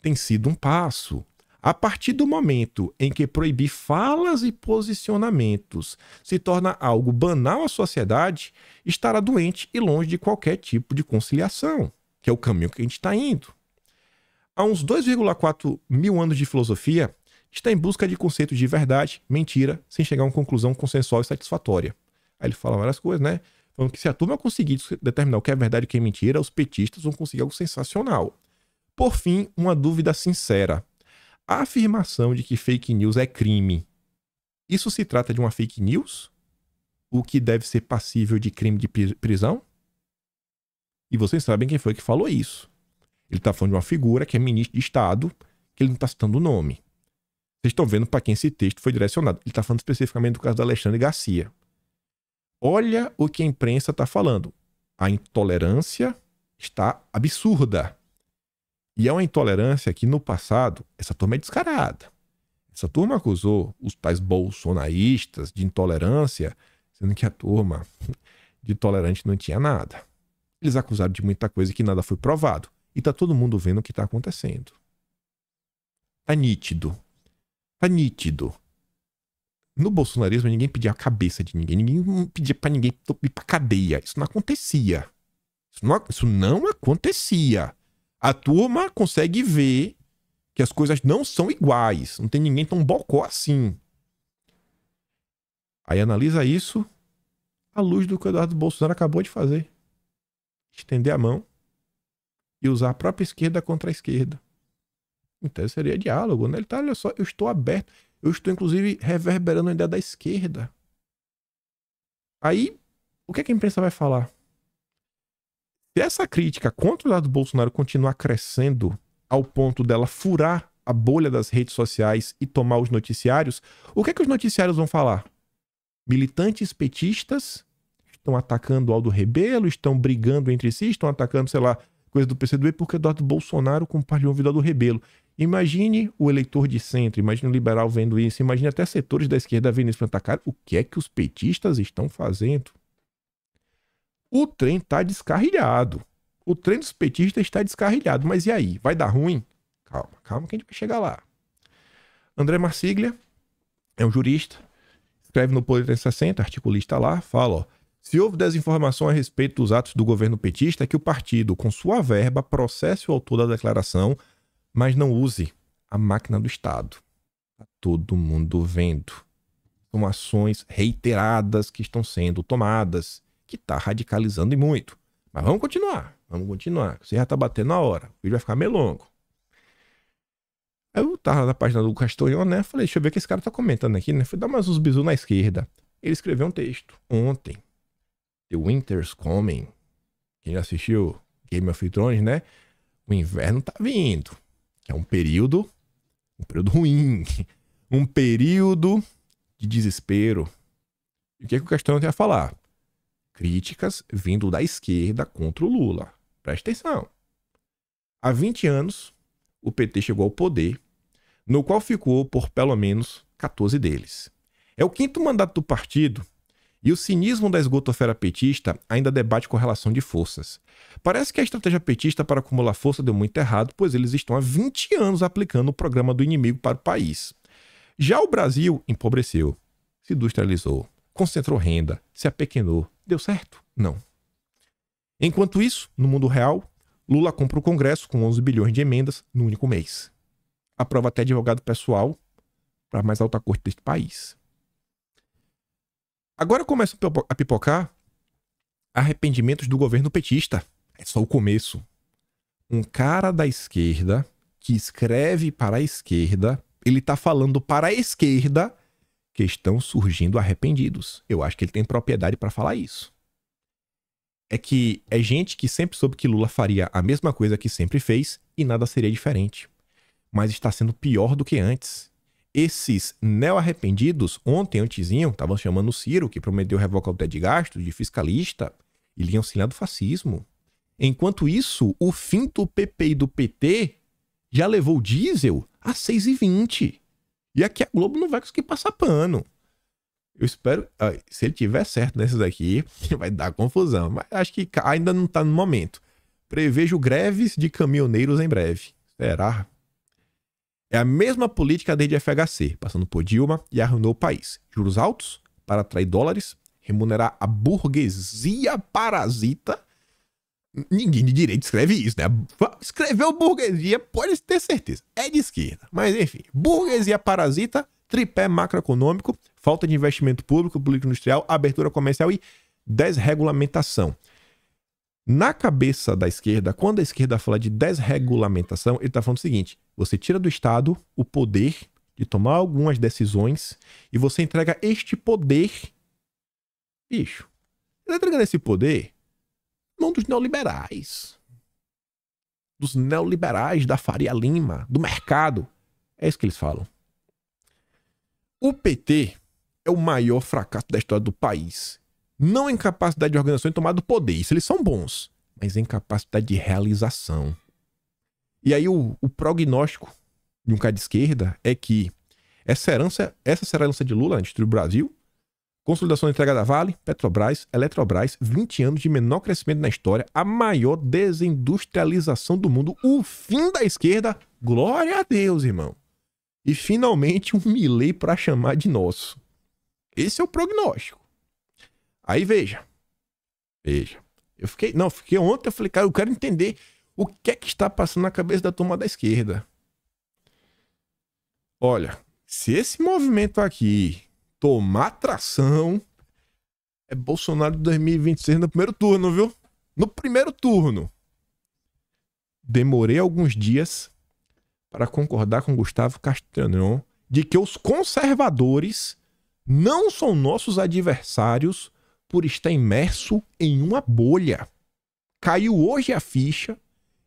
tem sido um passo. A partir do momento em que proibir falas e posicionamentos se torna algo banal à sociedade, estará doente e longe de qualquer tipo de conciliação que é o caminho que a gente está indo. Há uns 2,4 mil anos de filosofia, está em busca de conceitos de verdade, mentira, sem chegar a uma conclusão consensual e satisfatória. Aí ele fala várias coisas, né? Falando que se a turma conseguir determinar o que é verdade e o que é mentira, os petistas vão conseguir algo sensacional. Por fim, uma dúvida sincera. A afirmação de que fake news é crime. Isso se trata de uma fake news? O que deve ser passível de crime de prisão? E vocês sabem quem foi que falou isso. Ele está falando de uma figura que é ministro de Estado, que ele não está citando o nome. Vocês estão vendo para quem esse texto foi direcionado. Ele está falando especificamente do caso da Alexandre Garcia. Olha o que a imprensa está falando. A intolerância está absurda. E é uma intolerância que, no passado, essa turma é descarada. Essa turma acusou os tais bolsonaristas de intolerância, sendo que a turma de tolerante não tinha nada. Eles acusaram de muita coisa que nada foi provado. E tá todo mundo vendo o que tá acontecendo. Tá nítido. Tá nítido. No bolsonarismo, ninguém pedia a cabeça de ninguém. Ninguém pedia para ninguém ir pra cadeia. Isso não acontecia. Isso não, isso não acontecia. A turma consegue ver que as coisas não são iguais. Não tem ninguém tão bocó assim. Aí analisa isso à luz do que o Eduardo Bolsonaro acabou de fazer estender a mão e usar a própria esquerda contra a esquerda. Então seria diálogo, né? Ele tá, olha só, eu estou aberto, eu estou inclusive reverberando a ideia da esquerda. Aí, o que, é que a imprensa vai falar? Se essa crítica contra o lado do Bolsonaro continuar crescendo ao ponto dela furar a bolha das redes sociais e tomar os noticiários, o que é que os noticiários vão falar? Militantes petistas estão atacando Aldo Rebelo, estão brigando entre si, estão atacando, sei lá, coisa do PCdoB, porque Eduardo Bolsonaro compartilhou o vídeo do Rebelo. Imagine o eleitor de centro, imagine o liberal vendo isso, imagine até setores da esquerda vendo isso para atacar. O que é que os petistas estão fazendo? O trem está descarrilhado. O trem dos petistas está descarrilhado. Mas e aí? Vai dar ruim? Calma, calma que a gente vai chegar lá. André Marsiglia é um jurista, escreve no Poder 60, articulista lá, fala, ó, se houve desinformação a respeito dos atos do governo petista, é que o partido, com sua verba, processe o autor da declaração, mas não use a máquina do Estado. Tá todo mundo vendo. São ações reiteradas que estão sendo tomadas, que está radicalizando e muito. Mas vamos continuar, vamos continuar. Você já está batendo na hora, o vídeo vai ficar meio longo. eu tava na página do Castorion, né? Falei, deixa eu ver o que esse cara tá comentando aqui, né? Fui dar mais uns bisu na esquerda. Ele escreveu um texto ontem, The Winter's Coming. Quem já assistiu Game of Thrones, né? O inverno tá vindo. É um período, um período ruim, [laughs] um período de desespero. E o que, é que o Castanho tem a falar? Críticas vindo da esquerda contra o Lula. Presta atenção. Há 20 anos, o PT chegou ao poder, no qual ficou por pelo menos 14 deles. É o quinto mandato do partido e o cinismo da esgotofera petista ainda debate correlação de forças. Parece que a estratégia petista para acumular força deu muito errado, pois eles estão há 20 anos aplicando o programa do inimigo para o país. Já o Brasil empobreceu, se industrializou, concentrou renda, se apequenou. Deu certo? Não. Enquanto isso, no mundo real, Lula compra o Congresso com 11 bilhões de emendas no único mês. Aprova até advogado pessoal para a mais alta corte deste país. Agora começam a pipocar arrependimentos do governo petista. É só o começo. Um cara da esquerda que escreve para a esquerda, ele está falando para a esquerda que estão surgindo arrependidos. Eu acho que ele tem propriedade para falar isso. É que é gente que sempre soube que Lula faria a mesma coisa que sempre fez e nada seria diferente. Mas está sendo pior do que antes esses neo-arrependidos, ontem, antezinho, estavam chamando o Ciro, que prometeu revocar o teto de gastos, de fiscalista, e liam auxiliar do fascismo. Enquanto isso, o fim do PP e do PT já levou o diesel a 6,20. E aqui a Globo não vai conseguir passar pano. Eu espero. Ah, se ele tiver certo nesses daqui, [laughs] vai dar confusão. Mas acho que ainda não está no momento. Prevejo greves de caminhoneiros em breve. Será? É a mesma política desde a FHC, passando por Dilma e arruinou o país. Juros altos para atrair dólares, remunerar a burguesia parasita. Ninguém de direita escreve isso, né? Escreveu burguesia, pode ter certeza. É de esquerda. Mas enfim, burguesia parasita, tripé macroeconômico, falta de investimento público, político industrial, abertura comercial e desregulamentação. Na cabeça da esquerda, quando a esquerda fala de desregulamentação, ele está falando o seguinte: você tira do Estado o poder de tomar algumas decisões e você entrega este poder. Bicho, você tá entrega esse poder mão dos neoliberais. Dos neoliberais da Faria Lima, do mercado. É isso que eles falam. O PT é o maior fracasso da história do país. Não em capacidade de organização e tomar do poder, isso eles são bons, mas em capacidade de realização. E aí o, o prognóstico de um cara de esquerda é que essa herança, essa será a herança de Lula, né, destruir o Brasil, consolidação da entrega da Vale, Petrobras, Eletrobras, 20 anos de menor crescimento na história, a maior desindustrialização do mundo, o fim da esquerda, glória a Deus, irmão. E finalmente um Milley para chamar de nosso. Esse é o prognóstico. Aí veja. Veja. Eu fiquei, não, fiquei ontem, eu falei, cara, eu quero entender o que é que está passando na cabeça da turma da esquerda? Olha, se esse movimento aqui tomar tração, é Bolsonaro de 2026 no primeiro turno, viu? No primeiro turno. Demorei alguns dias para concordar com Gustavo Castanon de que os conservadores não são nossos adversários por estar imerso em uma bolha. Caiu hoje a ficha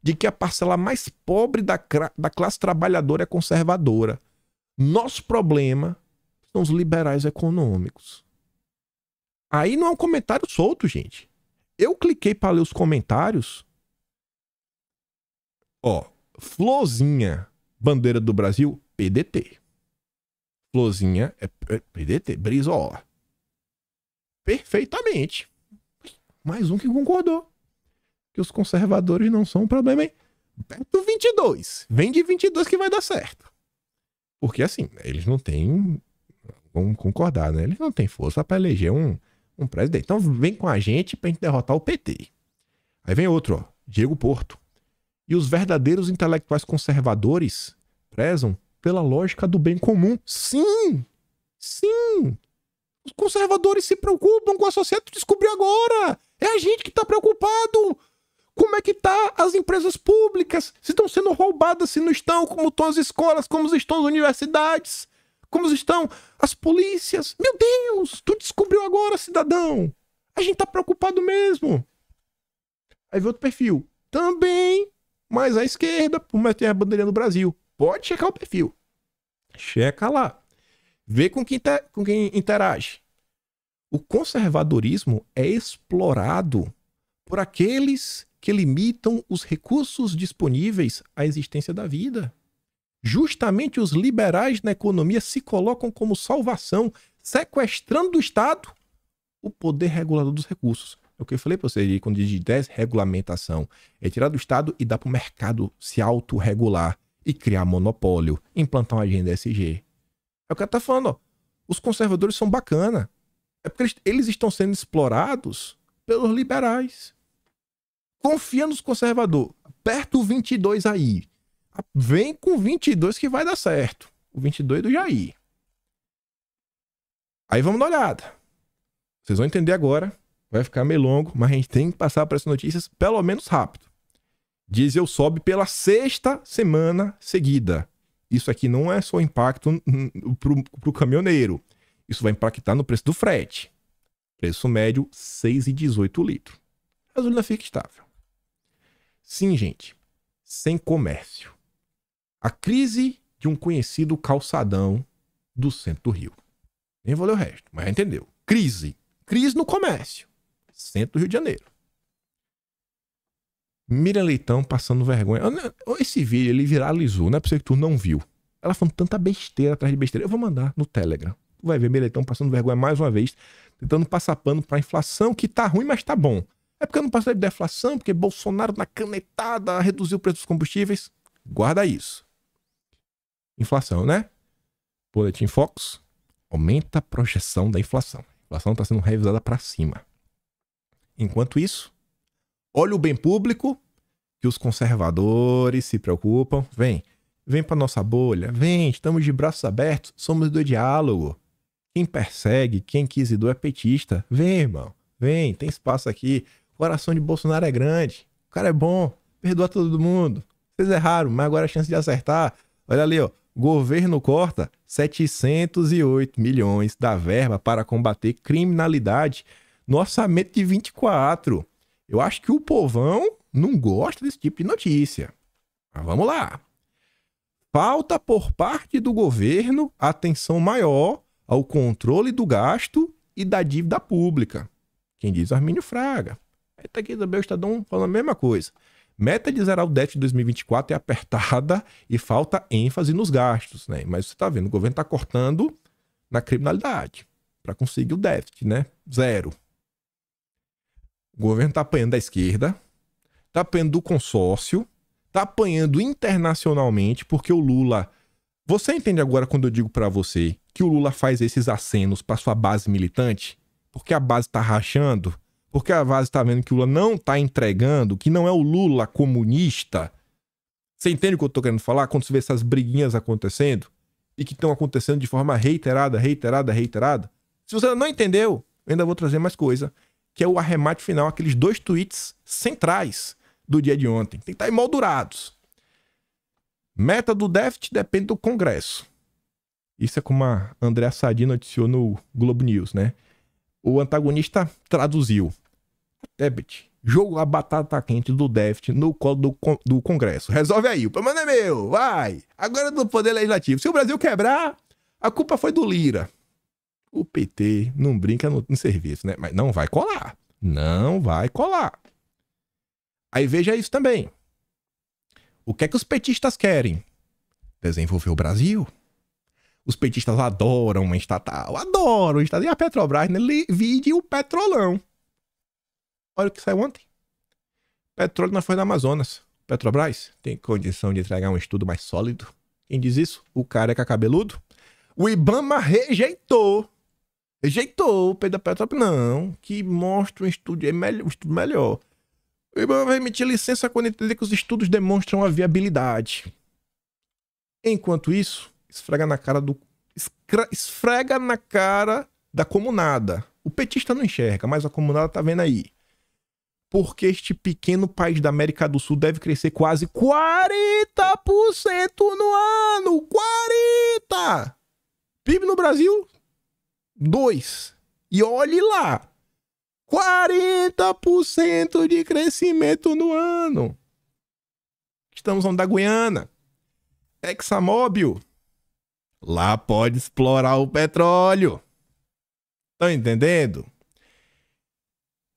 de que a parcela mais pobre da, da classe trabalhadora é conservadora. Nosso problema são os liberais econômicos. Aí não é um comentário solto, gente. Eu cliquei para ler os comentários. Ó, Flozinha, bandeira do Brasil, PDT. Flozinha é, é PDT, Brizola. Perfeitamente. Mais um que concordou que os conservadores não são um problema, hein? Perto 22. Vem de 22 que vai dar certo. Porque assim, eles não têm. Vamos concordar, né? Eles não têm força para eleger um, um presidente. Então vem com a gente pra gente derrotar o PT. Aí vem outro, ó, Diego Porto. E os verdadeiros intelectuais conservadores prezam pela lógica do bem comum. Sim! Sim! Os conservadores se preocupam com a sociedade. Tu descobriu agora! É a gente que tá preocupado! Como é que tá as empresas públicas? Se estão sendo roubadas, se não estão, como estão as escolas, como estão as universidades, como estão as polícias. Meu Deus, tu descobriu agora, cidadão. A gente tá preocupado mesmo. Aí vem outro perfil. Também, mas à esquerda, por mais que a bandeirinha no Brasil. Pode checar o perfil. Checa lá. Vê com quem, inter... Tá, com quem interage. O conservadorismo é explorado por aqueles que limitam os recursos disponíveis à existência da vida. Justamente os liberais na economia se colocam como salvação, sequestrando do Estado o poder regulador dos recursos. É o que eu falei para vocês quando diz desregulamentação. É tirar do Estado e dar para o mercado se autorregular e criar monopólio, implantar uma agenda SG. É o que ela tá falando, ó. Os conservadores são bacana. É porque eles estão sendo explorados pelos liberais confia nos conservadores. Aperta o 22 aí. Vem com o 22 que vai dar certo. O 22 do Jair. Aí vamos dar uma olhada. Vocês vão entender agora. Vai ficar meio longo, mas a gente tem que passar para essas notícias pelo menos rápido. Diesel sobe pela sexta semana seguida. Isso aqui não é só impacto para o caminhoneiro. Isso vai impactar no preço do frete. Preço médio 6,18 litro. A gasolina fica estável. Sim, gente, sem comércio. A crise de um conhecido calçadão do centro do Rio. Nem vou ler o resto, mas entendeu. Crise. Crise no comércio. Centro do Rio de Janeiro. Miriam Leitão passando vergonha. Esse vídeo ele viralizou, não é possível que tu não viu. Ela falando tanta besteira atrás de besteira. Eu vou mandar no Telegram. Tu vai ver Miriam Leitão passando vergonha mais uma vez, tentando passar pano pra inflação que tá ruim, mas tá bom. É porque não passado da deflação, porque Bolsonaro, na canetada, reduziu o preço dos combustíveis. Guarda isso. Inflação, né? Boletim Fox aumenta a projeção da inflação. A inflação está sendo revisada para cima. Enquanto isso, olha o bem público que os conservadores se preocupam. Vem, vem para nossa bolha, vem, estamos de braços abertos, somos do diálogo. Quem persegue, quem do é petista. Vem, irmão, vem, tem espaço aqui. O coração de Bolsonaro é grande. O cara é bom. Perdoa todo mundo. Vocês erraram, mas agora a chance de acertar. Olha ali, ó. Governo corta 708 milhões da verba para combater criminalidade no orçamento de 24. Eu acho que o povão não gosta desse tipo de notícia. Mas vamos lá. Falta por parte do governo atenção maior ao controle do gasto e da dívida pública. Quem diz Armínio Fraga tá aqui também o Estadão falando a mesma coisa. Meta de zerar o déficit de 2024 é apertada e falta ênfase nos gastos, né? Mas você está vendo, o governo está cortando na criminalidade para conseguir o déficit, né? Zero. O governo está apanhando da esquerda, está apanhando do consórcio, está apanhando internacionalmente, porque o Lula. Você entende agora quando eu digo para você que o Lula faz esses acenos para sua base militante? Porque a base está rachando porque a Vaz está vendo que o Lula não está entregando, que não é o Lula comunista. Você entende o que eu estou querendo falar quando você vê essas briguinhas acontecendo e que estão acontecendo de forma reiterada, reiterada, reiterada? Se você não entendeu, eu ainda vou trazer mais coisa, que é o arremate final, aqueles dois tweets centrais do dia de ontem. Tem que estar tá emoldurados. Meta do déficit depende do Congresso. Isso é como a Andréa Sadi noticiou no Globo News, né? O antagonista traduziu debit. Jogo a batata quente do déficit no colo do, do Congresso. Resolve aí. O problema é meu. Vai. Agora é do Poder Legislativo. Se o Brasil quebrar, a culpa foi do Lira. O PT não brinca no, no serviço, né? Mas não vai colar. Não vai colar. Aí veja isso também. O que é que os petistas querem? Desenvolver o Brasil. Os petistas adoram uma estatal, adoram o estatal. E a Petrobras, né? Vide o petrolão. Olha o que saiu ontem. Petróleo na Foz da Amazonas. Petrobras tem condição de entregar um estudo mais sólido. Quem diz isso? O careca cabeludo. O Ibama rejeitou. Rejeitou o Pedro Petrobras. Não, que mostra um estudo, é um estudo melhor. O Ibama vai emitir licença quando entender que os estudos demonstram a viabilidade. Enquanto isso, esfrega na cara do. Esfrega na cara da comunada. O petista não enxerga, mas a comunada tá vendo aí porque este pequeno país da América do Sul deve crescer quase 40% no ano. 40! PIB no Brasil, 2. E olhe lá. 40% de crescimento no ano. Estamos falando da Guiana. Examóbil. Lá pode explorar o petróleo. Estão tá entendendo?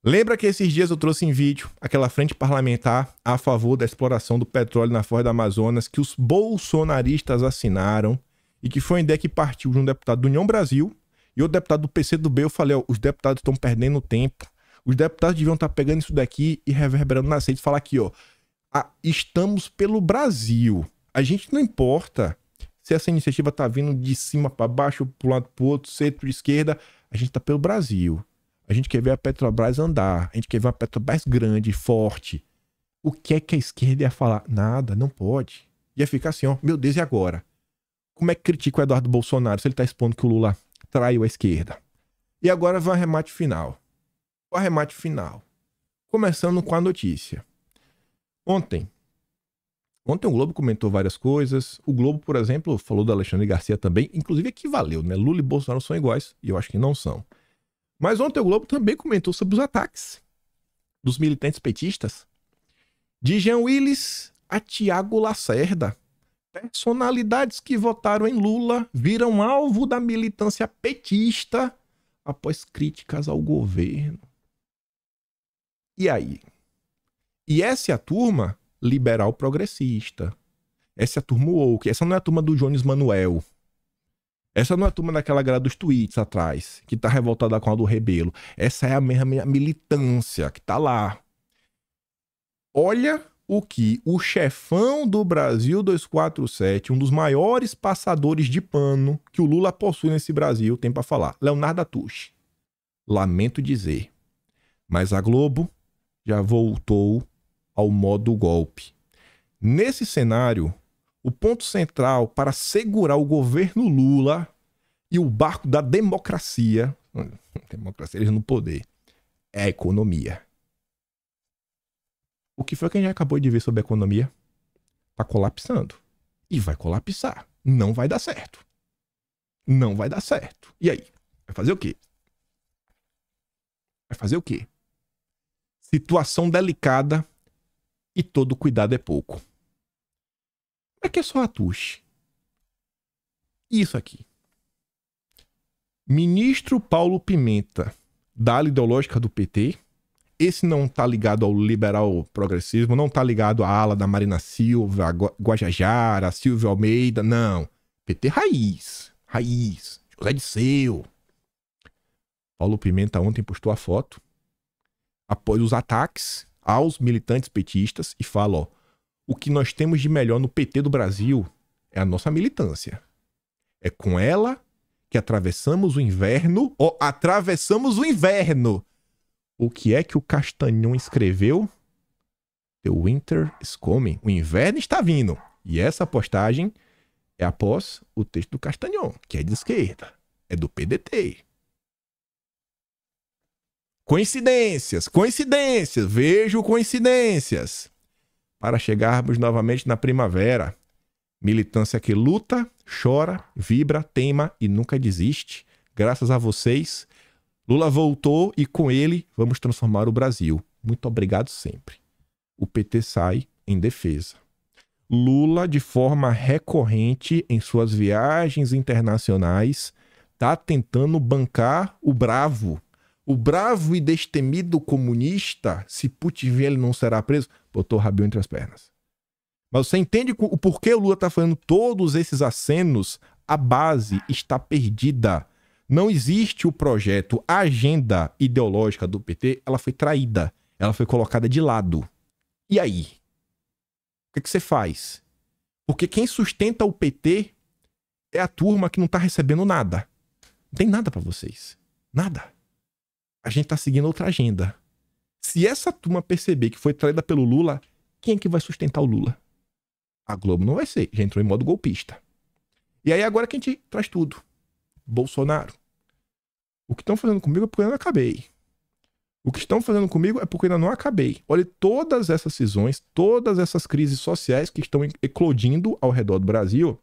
Lembra que esses dias eu trouxe em vídeo aquela frente parlamentar a favor da exploração do petróleo na Foz do Amazonas que os bolsonaristas assinaram e que foi uma ideia que partiu de um deputado do União Brasil e outro deputado do PCdoB. Eu falei, ó, os deputados estão perdendo tempo. Os deputados deviam estar tá pegando isso daqui e reverberando nas redes, falar aqui, ó, ah, estamos pelo Brasil. A gente não importa se essa iniciativa está vindo de cima para baixo, para um lado para outro, centro, esquerda, a gente está pelo Brasil. A gente quer ver a Petrobras andar, a gente quer ver uma Petrobras grande, forte. O que é que a esquerda ia falar? Nada, não pode. Ia ficar assim, ó, meu Deus, e agora? Como é que critica o Eduardo Bolsonaro se ele está expondo que o Lula traiu a esquerda? E agora vai o arremate final. O arremate final. Começando com a notícia. Ontem, Ontem o Globo comentou várias coisas. O Globo, por exemplo, falou do Alexandre Garcia também. Inclusive, é valeu, né? Lula e Bolsonaro são iguais, e eu acho que não são. Mas ontem o Globo também comentou sobre os ataques dos militantes petistas de Jean Willis a Tiago Lacerda. Personalidades que votaram em Lula viram alvo da militância petista após críticas ao governo. E aí? E essa é a turma liberal progressista. Essa é a turma woke. Essa não é a turma do Jones Manuel. Essa não é a turma daquela galera dos tweets atrás, que tá revoltada com a do Rebelo. Essa é a mesma militância que tá lá. Olha o que o chefão do Brasil 247, um dos maiores passadores de pano que o Lula possui nesse Brasil, tem para falar. Leonardo Atush. Lamento dizer, mas a Globo já voltou ao modo golpe. Nesse cenário, o ponto central para segurar o governo Lula e o barco da democracia, [laughs] democracia eles no poder, é a economia. O que foi que a gente acabou de ver sobre a economia? Tá colapsando. E vai colapsar. Não vai dar certo. Não vai dar certo. E aí? Vai fazer o quê? Vai fazer o quê? Situação delicada e todo cuidado é pouco. É que é só atuche. Isso aqui. Ministro Paulo Pimenta, da ala ideológica do PT. Esse não tá ligado ao liberal progressismo, não tá ligado à ala da Marina Silva, a Guajajara, a Silvio Almeida, não. PT é raiz, raiz, José de Seu. Paulo Pimenta ontem postou a foto após os ataques aos militantes petistas e fala, ó, o que nós temos de melhor no PT do Brasil é a nossa militância. É com ela que atravessamos o inverno, Ó, atravessamos o inverno. O que é que o Castanhon escreveu? The winter is coming. O inverno está vindo. E essa postagem é após o texto do Castanhon, que é de esquerda, é do PDT. Coincidências, coincidências, vejo coincidências para chegarmos novamente na primavera. Militância que luta, chora, vibra, teima e nunca desiste. Graças a vocês, Lula voltou e com ele vamos transformar o Brasil. Muito obrigado sempre. O PT sai em defesa. Lula, de forma recorrente em suas viagens internacionais, está tentando bancar o bravo. O bravo e destemido comunista, se Putin vier, ele não será preso botou o Rabiu entre as pernas. Mas você entende o porquê o Lula está fazendo todos esses acenos? A base está perdida. Não existe o projeto, a agenda ideológica do PT, ela foi traída, ela foi colocada de lado. E aí? O que, é que você faz? Porque quem sustenta o PT é a turma que não está recebendo nada. Não tem nada para vocês. Nada. A gente está seguindo outra agenda. Se essa turma perceber que foi traída pelo Lula, quem é que vai sustentar o Lula? A Globo não vai ser, já entrou em modo golpista. E aí agora que a gente traz tudo. Bolsonaro. O que estão fazendo comigo é porque eu ainda acabei. O que estão fazendo comigo é porque eu ainda não acabei. Olha todas essas cisões, todas essas crises sociais que estão eclodindo ao redor do Brasil.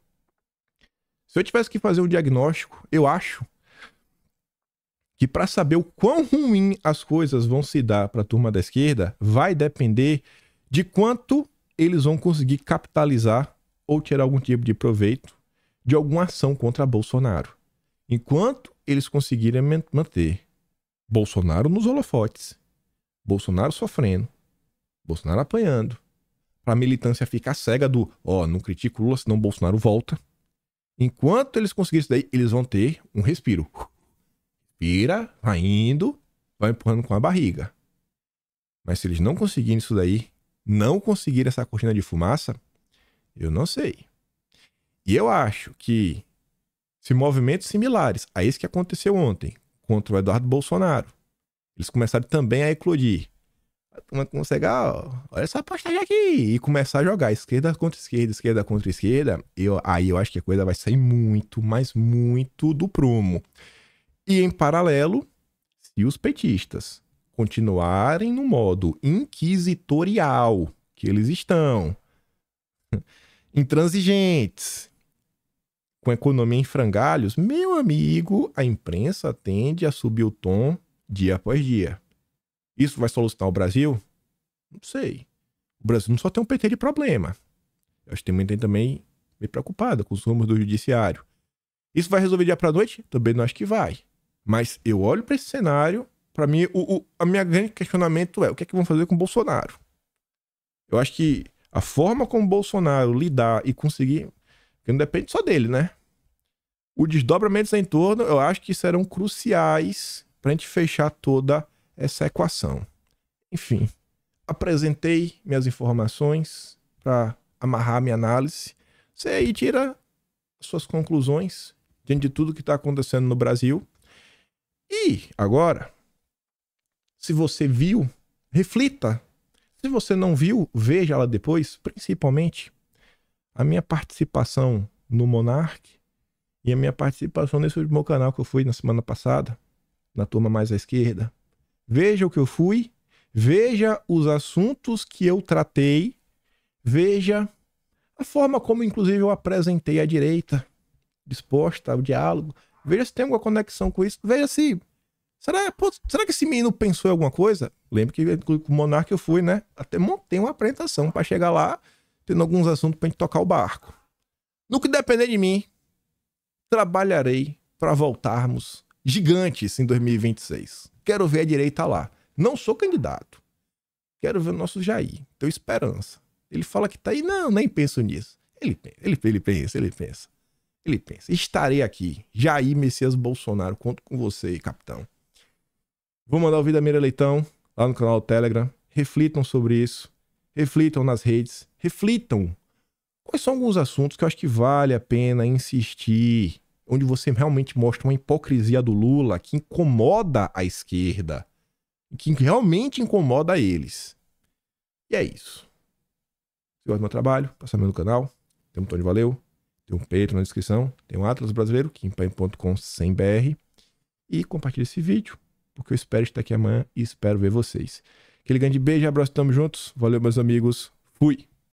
Se eu tivesse que fazer um diagnóstico, eu acho que para saber o quão ruim as coisas vão se dar para a turma da esquerda, vai depender de quanto eles vão conseguir capitalizar ou tirar algum tipo de proveito de alguma ação contra Bolsonaro. Enquanto eles conseguirem manter Bolsonaro nos holofotes, Bolsonaro sofrendo, Bolsonaro apanhando, para a militância ficar cega do ó, oh, não critico Lula, senão Bolsonaro volta. Enquanto eles conseguirem isso daí, eles vão ter um respiro Inspira, vai indo, vai empurrando com a barriga. Mas se eles não conseguirem isso daí, não conseguirem essa cortina de fumaça, eu não sei. E eu acho que se movimentos similares a esse que aconteceu ontem contra o Eduardo Bolsonaro, eles começaram também a eclodir. A consegue, olha essa postagem aqui, e começar a jogar esquerda contra esquerda, esquerda contra esquerda, eu, aí eu acho que a coisa vai sair muito, mas muito do prumo. E em paralelo, se os petistas continuarem no modo inquisitorial que eles estão, [laughs] intransigentes, com a economia em frangalhos, meu amigo, a imprensa tende a subir o tom dia após dia. Isso vai solucionar o Brasil? Não sei. O Brasil não só tem um PT de problema. Eu acho que tem muita também meio preocupada com os rumos do judiciário. Isso vai resolver dia para noite? Também não acho que vai. Mas eu olho para esse cenário, para mim, o, o, a minha grande questionamento é o que é que vão fazer com o Bolsonaro? Eu acho que a forma como o Bolsonaro lidar e conseguir, que não depende só dele, né? O desdobramento em torno, eu acho que serão cruciais para a gente fechar toda essa equação. Enfim, apresentei minhas informações para amarrar minha análise. Você aí tira suas conclusões diante de tudo que está acontecendo no Brasil. E agora, se você viu, reflita. Se você não viu, veja ela depois, principalmente a minha participação no Monark e a minha participação nesse último canal que eu fui na semana passada, na turma mais à esquerda. Veja o que eu fui, veja os assuntos que eu tratei, veja a forma como, inclusive, eu apresentei a direita, disposta ao diálogo, Veja se tem alguma conexão com isso. Veja se. Será, pô, será que esse menino pensou em alguma coisa? Lembro que com o Monarca eu fui, né? Até montei uma apresentação para chegar lá, tendo alguns assuntos pra gente tocar o barco. No que depender de mim, trabalharei para voltarmos gigantes em 2026. Quero ver a direita lá. Não sou candidato. Quero ver o nosso Jair. Tenho esperança. Ele fala que tá aí. Não, nem penso nisso. Ele, ele, ele pensa, ele pensa. Ele pensa: estarei aqui, Jair Messias Bolsonaro, conto com você, capitão. Vou mandar o vídeo da Mira Leitão lá no canal do Telegram. Reflitam sobre isso, reflitam nas redes, reflitam. Quais são alguns assuntos que eu acho que vale a pena insistir, onde você realmente mostra uma hipocrisia do Lula que incomoda a esquerda, que realmente incomoda eles. E é isso. Se gosta do meu trabalho, passa meu no canal. Tamo, de valeu. Tem um peito na descrição, tem um Atlas Brasileiro, kimpaim.com sem BR. E compartilhe esse vídeo, porque eu espero estar aqui amanhã e espero ver vocês. Aquele grande beijo, abraço, tamo juntos. Valeu, meus amigos. Fui!